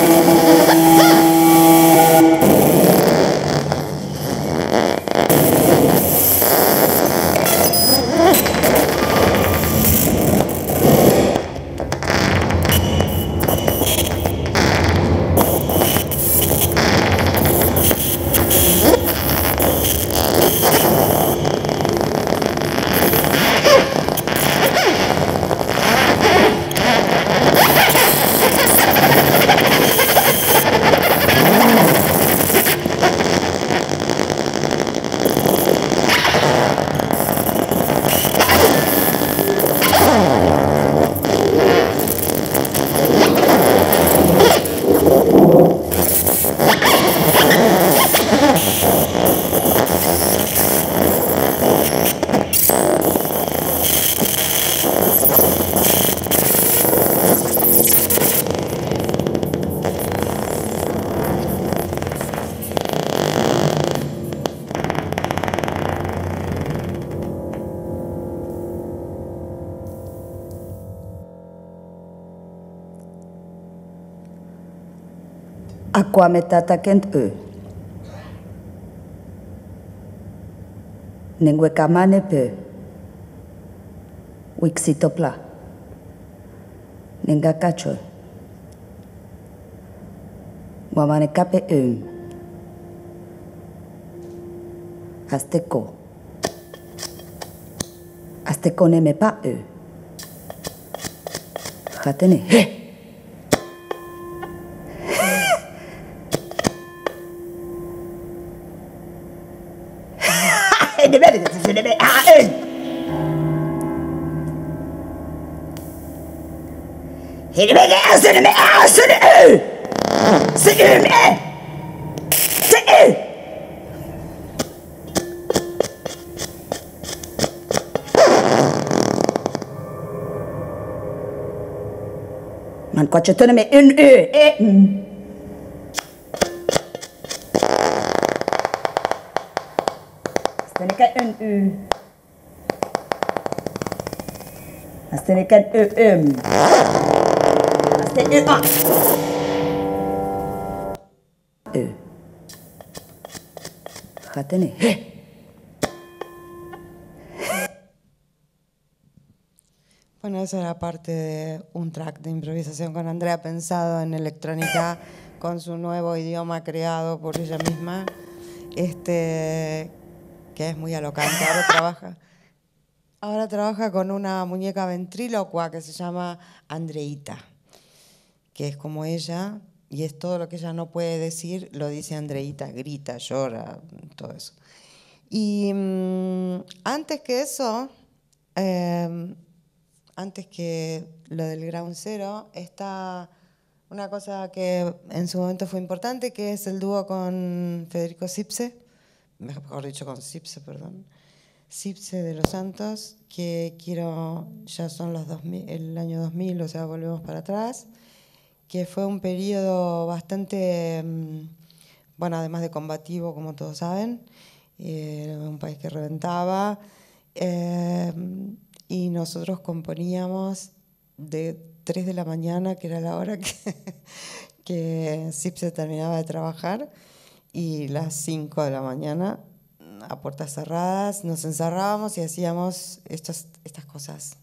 S3: Ha ha ha!
S2: pourquoi metatakent eux Nengwekamane peu. Wixitopla. Nengakacho. Wamanekape eum. Azteko. Azteko neme pas eux. Jatene.
S3: Syne! Se! Man går til tønde med en ø,
S1: ætten.
S2: Den ikke en ø. Altså, den ikke en ø, øm. Altså, det er ø, ¡Eh! Bueno, esa era parte de un track de improvisación con Andrea pensado en electrónica con su nuevo idioma creado por ella misma, este, que es muy alocante. Ahora trabaja, ahora trabaja con una muñeca ventrílocua que se llama Andreita, que es como ella, y es todo lo que ella no puede decir, lo dice Andreita, grita, llora, todo eso. Y mm, antes que eso, em, antes que lo del ground zero, está una cosa que en su momento fue importante, que es el dúo con Federico Sipse, mejor dicho con Sipse, perdón, Sipse de los Santos, que quiero, ya son los 2000, el año 2000, o sea, volvemos para atrás que fue un periodo bastante, mm, bueno, además de combativo, como todos saben, eh, un país que reventaba, eh, y nosotros componíamos de 3 de la mañana, que era la hora que, que se terminaba de trabajar, y las 5 de la mañana, a puertas cerradas, nos encerrábamos y hacíamos estas cosas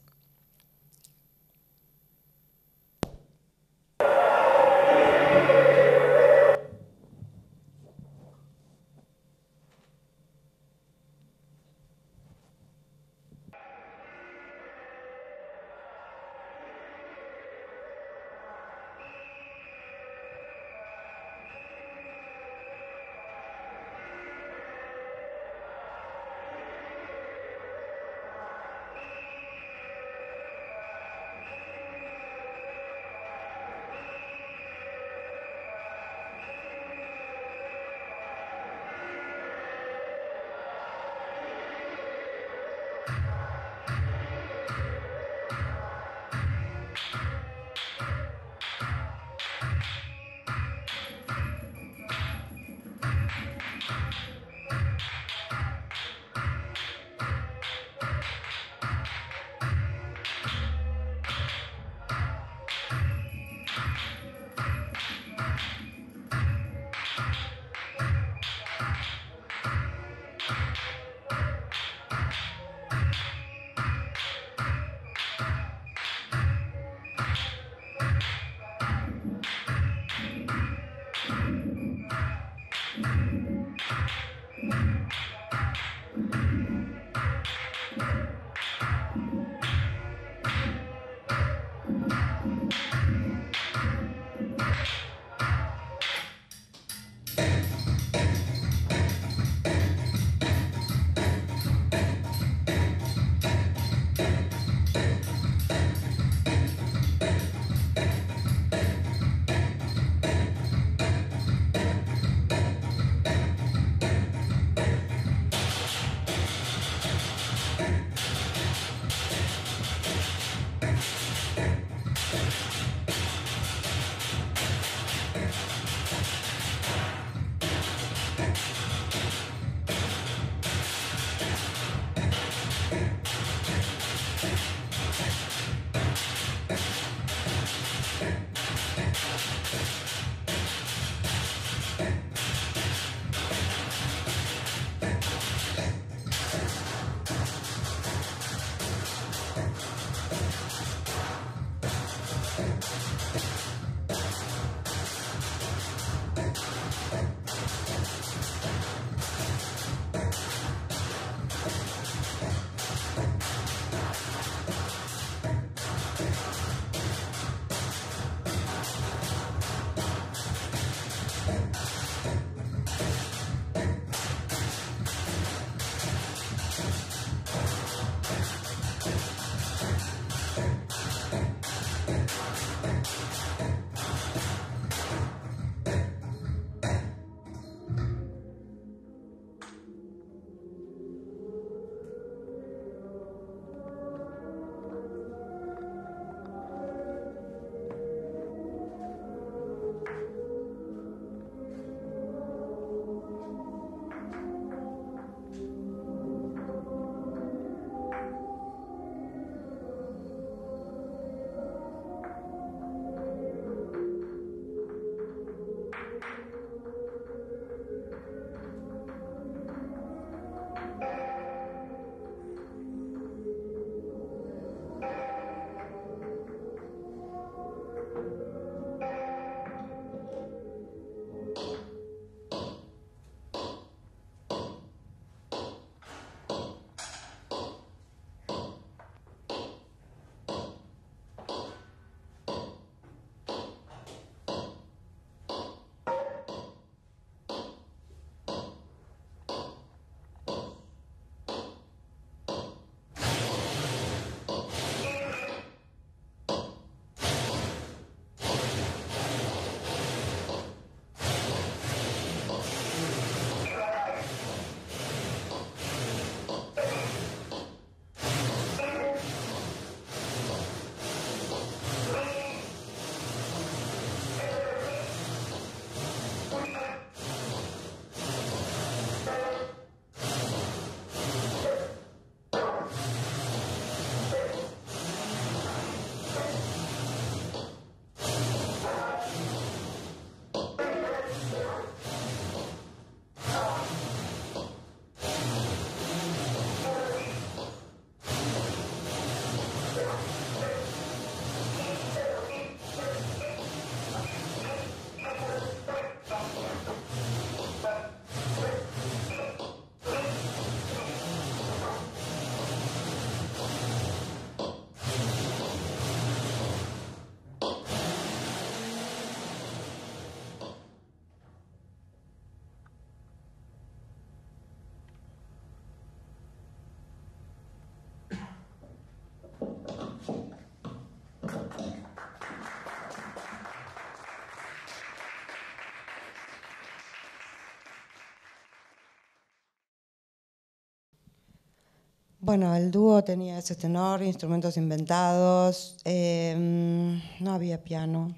S2: Bueno, el dúo tenía ese tenor, instrumentos inventados, em, no había piano,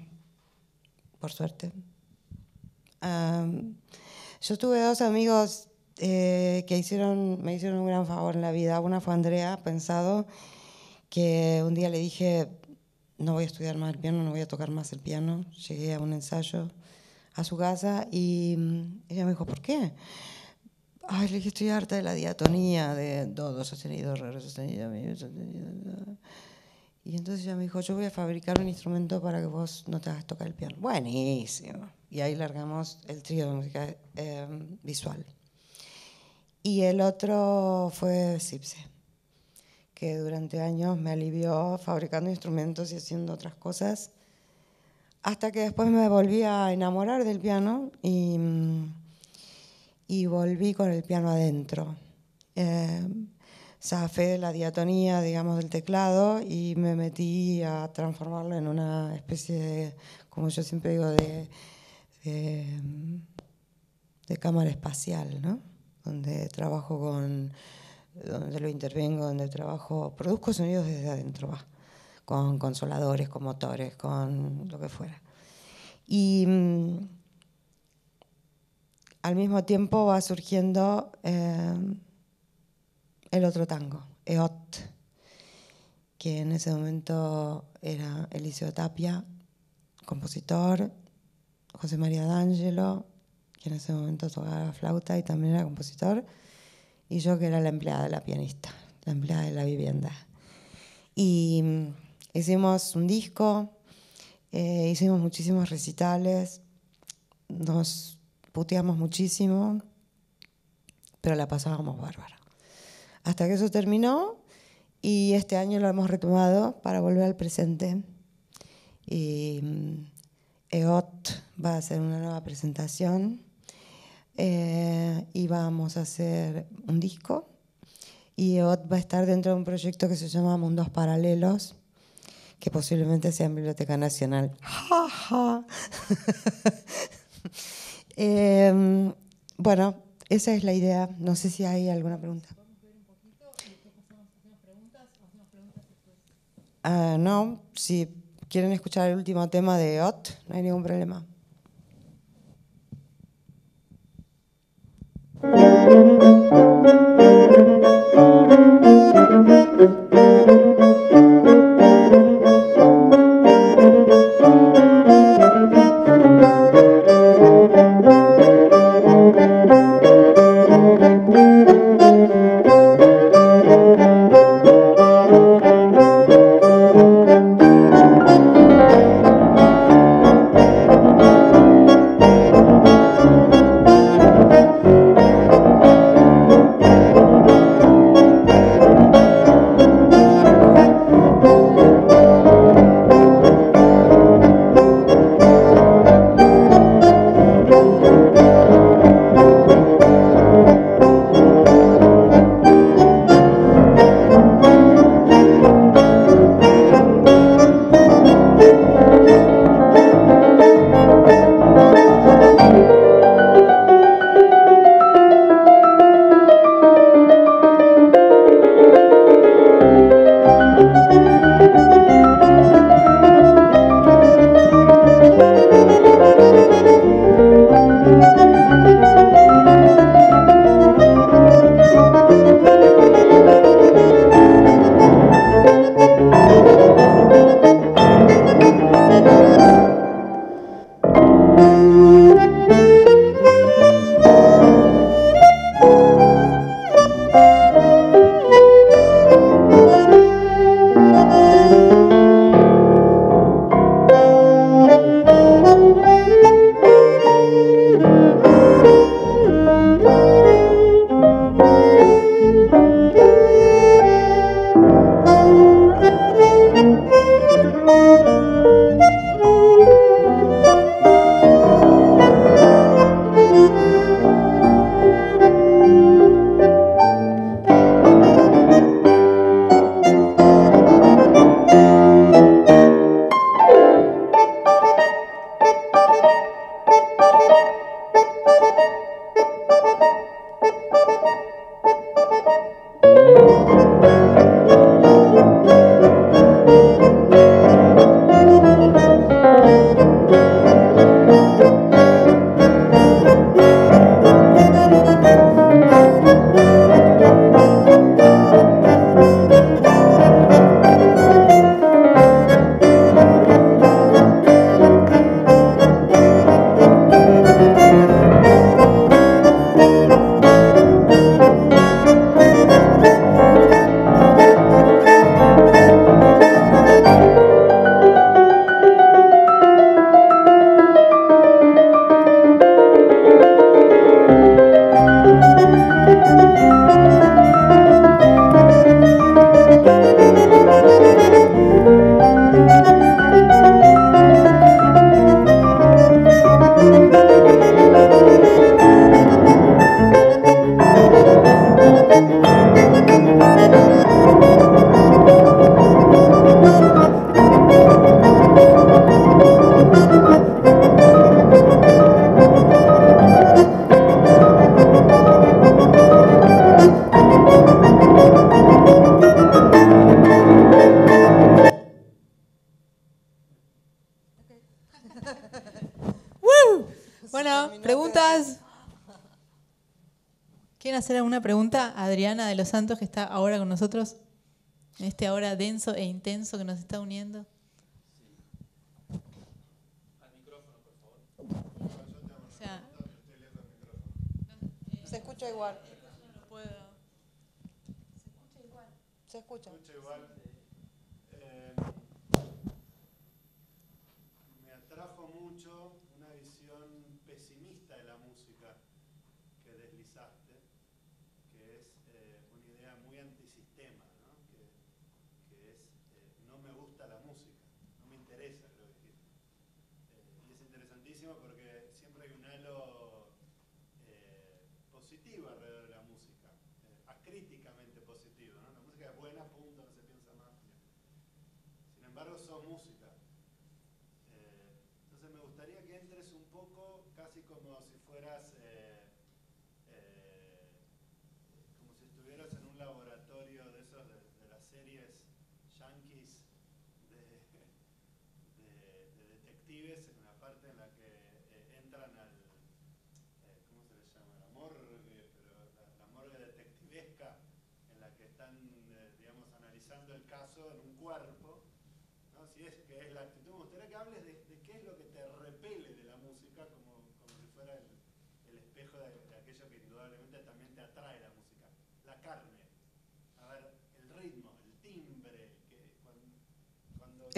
S2: por suerte. yo tuve dos amigos eh, que hicieron, me hicieron un gran favor en la vida. Una fue Andrea Pensado, que un día le dije, no voy a estudiar más el piano, no voy a tocar más el piano. Llegué a un ensayo a su casa y em, ella me dijo, ¿por qué? Ay, le dije, estoy harta de la diatonía de do, do sostenido, re, sostenido, mi Y entonces ella me dijo, yo voy a fabricar un instrumento para que vos no te hagas tocar el piano. Buenísimo. Y ahí largamos el trío de música em, visual. Y el otro fue Sipse, que durante años me alivió fabricando instrumentos y haciendo otras cosas, hasta que después me volví a enamorar del piano y mm, y volví con el piano adentro. Eh, zafé la diatonía, digamos, del teclado y me metí a transformarlo en una especie de, como yo siempre digo, de, de, de cámara espacial, ¿no? Donde trabajo con, donde lo intervengo, donde trabajo, produzco sonidos desde adentro, va, con consoladores, con motores, con lo que fuera. Y mm, al mismo tiempo va surgiendo eh, el otro tango, EOT, que en ese momento era Eliseo Tapia, compositor, José María D'Angelo, que en ese momento tocaba flauta y también era compositor, y yo que era la empleada de la pianista, la empleada de la vivienda. Y mm, hicimos un disco, eh, hicimos muchísimos recitales, nos puteamos muchísimo, pero la pasábamos bárbara. Hasta que eso terminó y este año lo hemos retomado para volver al presente. Mm, EOT va a hacer una nueva presentación eh, y vamos a hacer un disco. Y EOT va a estar dentro de un proyecto que se llama Mundos Paralelos, que posiblemente sea en Biblioteca Nacional. ¡Ja, ja! Em, bueno, esa es la idea. No sé si hay alguna pregunta. Ah, no, si quieren escuchar el último tema de OT, no hay ningún problema.
S1: pregunta Adriana de los Santos, que está ahora con nosotros, en este ahora denso e intenso que nos está uniendo.
S2: Se escucha igual. Se escucha igual.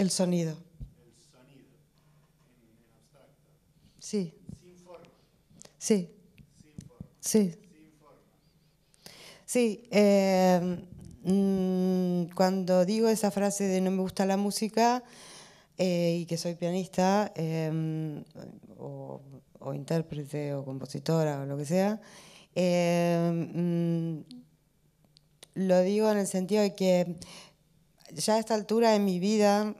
S2: El sonido. El sonido. En, abstracto. Sí. Sin forma. Sí. Sin forma. Sí. Sí. Em, mm, cuando digo esa frase de no me gusta la música eh, y que soy pianista em, o, intérprete o compositora o lo que sea, em, mm, lo digo en el sentido de que ya a esta altura de mi vida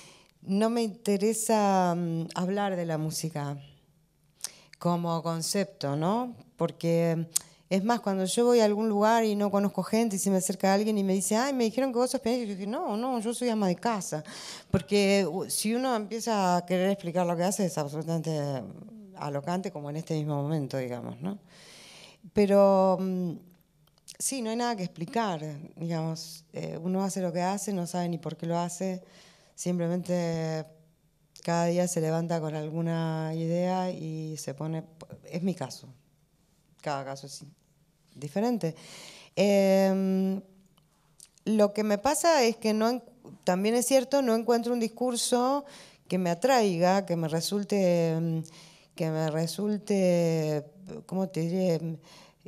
S2: no me interesa mm, hablar de la música como concepto, ¿no? Porque mm, es más, cuando yo voy a algún lugar y no conozco gente y se me acerca alguien y me dice, ay, me dijeron que vos sos pianista, yo dije, no, no, yo soy ama de casa. Porque si uno empieza a querer explicar lo que hace es absolutamente mm, alocante, como en este mismo momento, digamos, ¿no? Pero sí, no hay nada que explicar, digamos, eh, uno hace lo que hace, no sabe ni por qué lo hace, simplemente cada día se levanta con alguna idea y se pone, es mi caso, cada caso es diferente. Em, lo que me pasa es que no, también es cierto, no encuentro un discurso que me atraiga, que me resulte, em, que me resulte, ¿cómo te diré?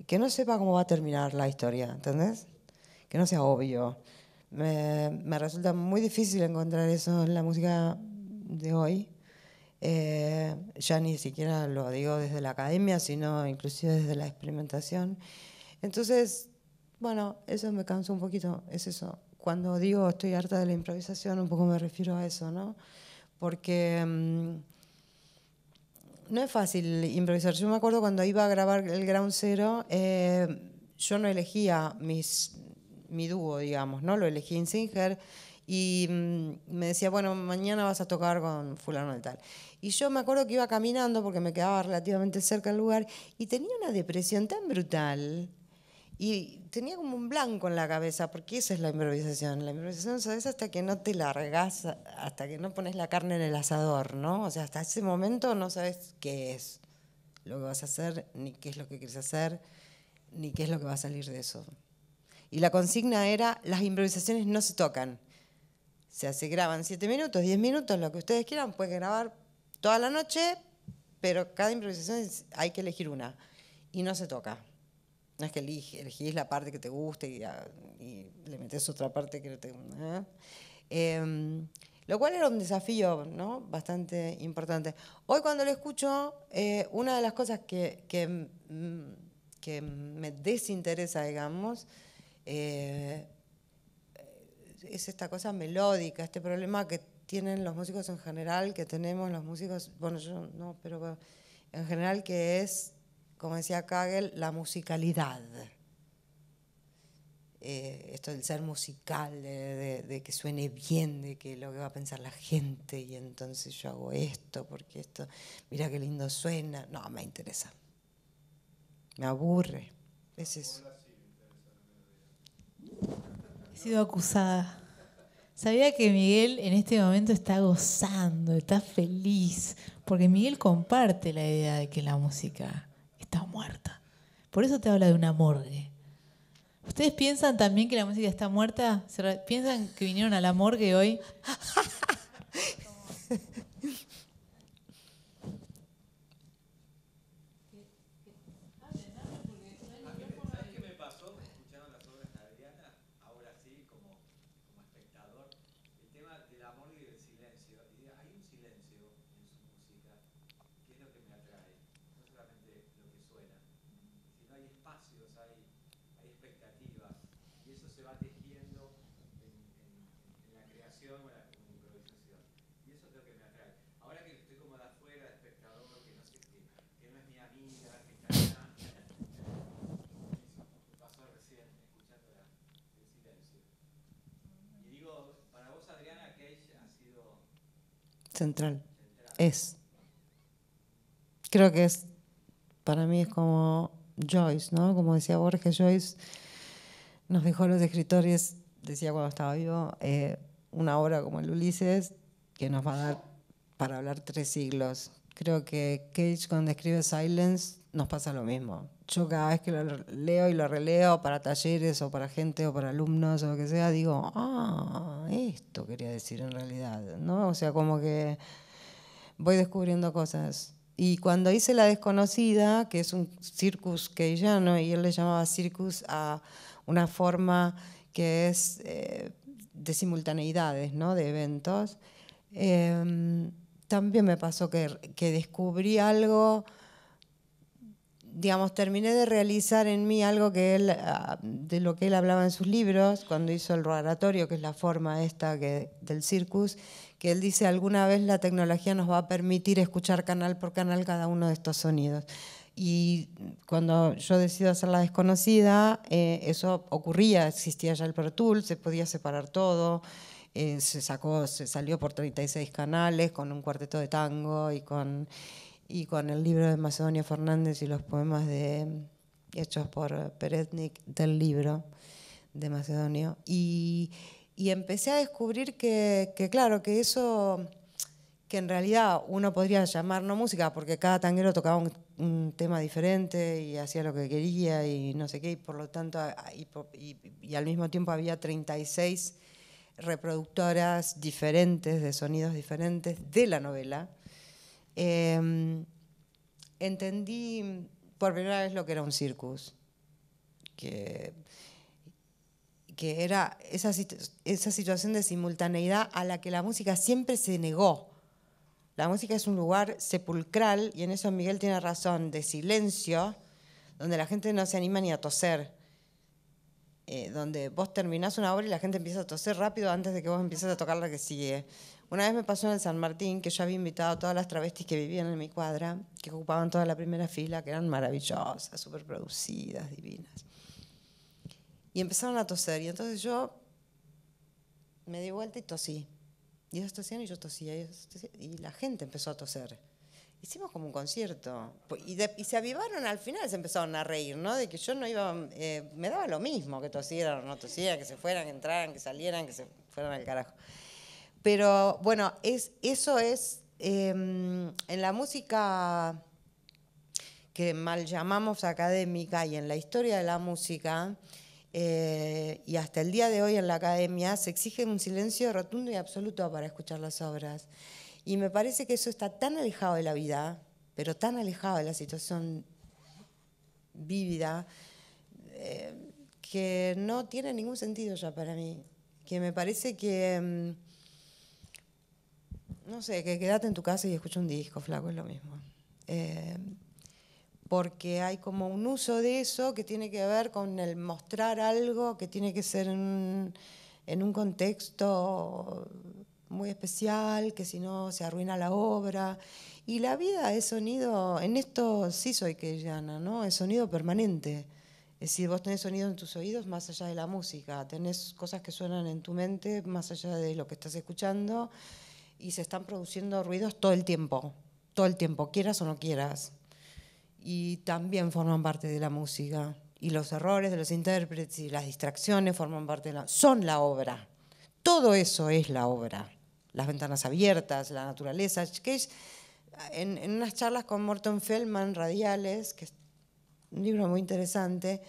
S2: que no sepa cómo va a terminar la historia, ¿entendés? Que no sea obvio. Me, resulta muy difícil encontrar eso en la música de hoy. Eh, ya ni siquiera lo digo desde la academia, sino inclusive desde la experimentación. Entonces, bueno, eso me cansa un poquito, es eso. Cuando digo estoy harta de la improvisación, un poco me refiero a eso, ¿no? Porque... Mm, no es fácil improvisar. Yo me acuerdo cuando iba a grabar el Ground Zero, eh, yo no elegía mis, mi dúo, digamos, ¿no? Lo elegí en Singer y mm, me decía, bueno, mañana vas a tocar con fulano de tal. Y yo me acuerdo que iba caminando porque me quedaba relativamente cerca del lugar y tenía una depresión tan brutal y tenía como un blanco en la cabeza, porque esa es la improvisación. La improvisación sabes hasta que no te largas, hasta que no pones la carne en el asador, ¿no? O sea, hasta ese momento no sabes qué es lo que vas a hacer, ni qué es lo que quieres hacer, ni qué es lo que va a salir de eso. Y la consigna era, las improvisaciones no se tocan. O sea, se graban siete minutos, diez minutos, lo que ustedes quieran, pueden grabar toda la noche, pero cada improvisación hay que elegir una. Y no se toca es que elegís la parte que te guste y, ah, y le metes otra parte que te ¿eh? em, lo cual era un desafío ¿no? bastante importante. Hoy cuando lo escucho, eh, una de las cosas que, que, mm, que me desinteresa, digamos, eh, es esta cosa melódica, este problema que tienen los músicos en general, que tenemos los músicos, bueno, yo no, pero en general que es como decía Kagel, la musicalidad. Eh, esto del ser musical, de, de, que suene bien, de que lo que va a pensar la gente, y entonces yo hago esto, porque esto, mira qué lindo suena, no, me interesa, me aburre, es eso. He sido acusada.
S1: Sabía que Miguel en este momento está gozando, está feliz, porque Miguel comparte la idea de que la música está muerta. Por eso te habla de una morgue. ¿Ustedes piensan también que la música está muerta? ¿Piensan que vinieron a la morgue hoy?
S2: central. Es. Creo que es, para mí es como Joyce, ¿no? Como decía Borges, Joyce nos dejó los escritores, decía cuando estaba vivo, eh, una obra como el Ulises que nos va a dar para hablar tres siglos. Creo que Cage cuando escribe Silence nos pasa lo mismo yo cada vez que lo leo y lo releo para talleres o para gente o para alumnos o lo que sea, digo, ah, esto quería decir en realidad, ¿no? O sea, como que voy descubriendo cosas. Y cuando hice La Desconocida, que es un circus no y él le llamaba circus a una forma que es eh, de simultaneidades, ¿no? De eventos, em, también me pasó que, que descubrí algo digamos, terminé de realizar en mí algo que él, ah, de lo que él hablaba en sus libros, cuando hizo el oratorio, que es la forma esta que, del circus, que él dice, alguna vez la tecnología nos va a permitir escuchar canal por canal cada uno de estos sonidos. Y cuando yo decido hacer la desconocida, eh, eso ocurría, existía ya el Pro Tool, se podía separar todo, eh, se sacó, se salió por 36 canales con un cuarteto de tango y con y con el libro de Macedonia Fernández y los poemas hechos por Peretnik del libro de Macedonio. Y, empecé a descubrir que, claro, que eso que en realidad uno podría llamar no música, porque cada tanguero tocaba un, tema diferente y hacía lo que quería y no sé qué, y por lo tanto, y al mismo tiempo había 36 reproductoras diferentes, de sonidos diferentes de la novela Em, entendí por primera vez lo que era un circus, que, era esa, situación de simultaneidad a la que la música siempre se negó. La música es un lugar sepulcral, y en eso Miguel tiene razón, de silencio, donde la gente no se anima ni a toser. Eh, donde vos terminás una obra y la gente empieza a toser rápido antes de que vos empieces a tocar la que sigue. Una vez me pasó en el San Martín que yo había invitado a todas las travestis que vivían en mi cuadra, que ocupaban toda la primera fila, que eran maravillosas, súper producidas, divinas. Y empezaron a toser. Y entonces yo me di vuelta y tosí. Y ellos tosían y yo tosía. Y, la gente empezó a toser. Hicimos como un concierto. Pues, y, se avivaron al final, se empezaron a reír, ¿no? De que yo no iba. Eh, me daba lo mismo que tosieran o no tosieran, que se fueran, que entraran, que salieran, que se fueran al carajo. Pero bueno, es, eso es em, en la música que mal llamamos académica y en la historia de la música, eh, y hasta el día de hoy en la academia, se exige un silencio rotundo y absoluto para escuchar las obras. Y me parece que eso está tan alejado de la vida, pero tan alejado de la situación vívida, eh, que no tiene ningún sentido ya para mí. Que me parece que... Em, no sé, que quédate en tu casa y escucha un disco, flaco, es lo mismo. Eh, porque hay como un uso de eso que tiene que ver con el mostrar algo que tiene que ser en, un contexto muy especial, que si no se arruina la obra. Y la vida es sonido, en esto sí soy que ¿no? Es sonido permanente. Es decir, vos tenés sonido en tus oídos más allá de la música, tenés cosas que suenan en tu mente más allá de lo que estás escuchando y se están produciendo ruidos todo el tiempo, todo el tiempo, quieras o no quieras. Y también forman parte de la música. Y los errores de los intérpretes y las distracciones forman parte de la... Son la obra. Todo eso es la obra. Las ventanas abiertas, la naturaleza. en, unas charlas con Morton Feldman, Radiales, que es un libro muy interesante,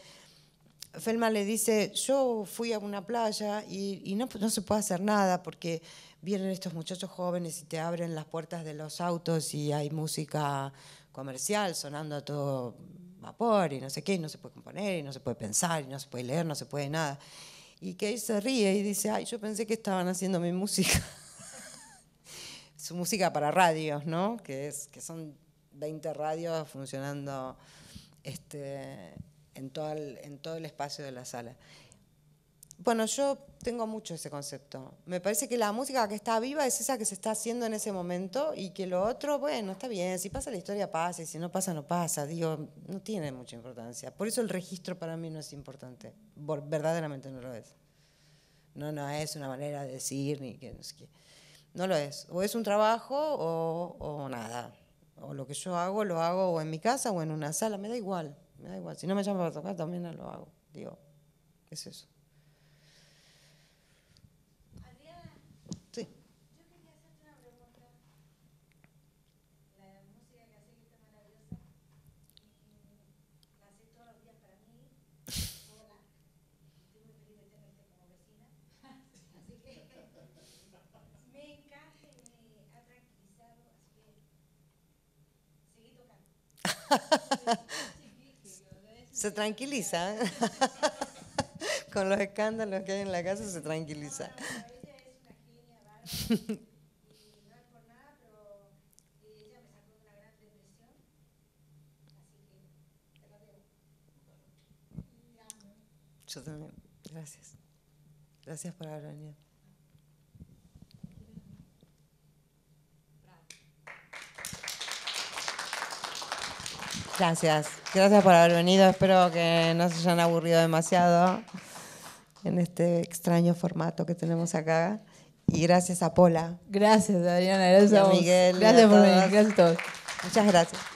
S2: Feldman le dice, yo fui a una playa y, no, no se puede hacer nada porque vienen estos muchachos jóvenes y te abren las puertas de los autos y hay música comercial sonando a todo vapor y no sé qué, y no se puede componer, y no se puede pensar, y no se puede leer, no se puede nada. Y que ahí se ríe y dice, ay, yo pensé que estaban haciendo mi música. Su música para radios, ¿no? Que, es, que son 20 radios funcionando este, en, todo el, en todo el espacio de la sala. Bueno, yo tengo mucho ese concepto. Me parece que la música que está viva es esa que se está haciendo en ese momento y que lo otro, bueno, está bien, si pasa la historia pasa y si no pasa no pasa, digo, no tiene mucha importancia. Por eso el registro para mí no es importante, verdaderamente no lo es. No, no es una manera de decir ni que no No lo es. O es un trabajo o, nada. O lo que yo hago, lo hago o en mi casa o en una sala, me da igual, me da igual. Si no me llaman para tocar, también no lo hago. Digo, es eso. se tranquiliza. ¿eh? Con los escándalos que hay en la casa se tranquiliza. Yo también. Gracias. Gracias por haber venido. Gracias. Gracias por haber venido. Espero que no se hayan aburrido demasiado en este extraño formato que tenemos acá. Y gracias a Pola. Gracias, Adriana. Gracias a vos. Miguel. Gracias por venir. Gracias a todos. Muchas gracias.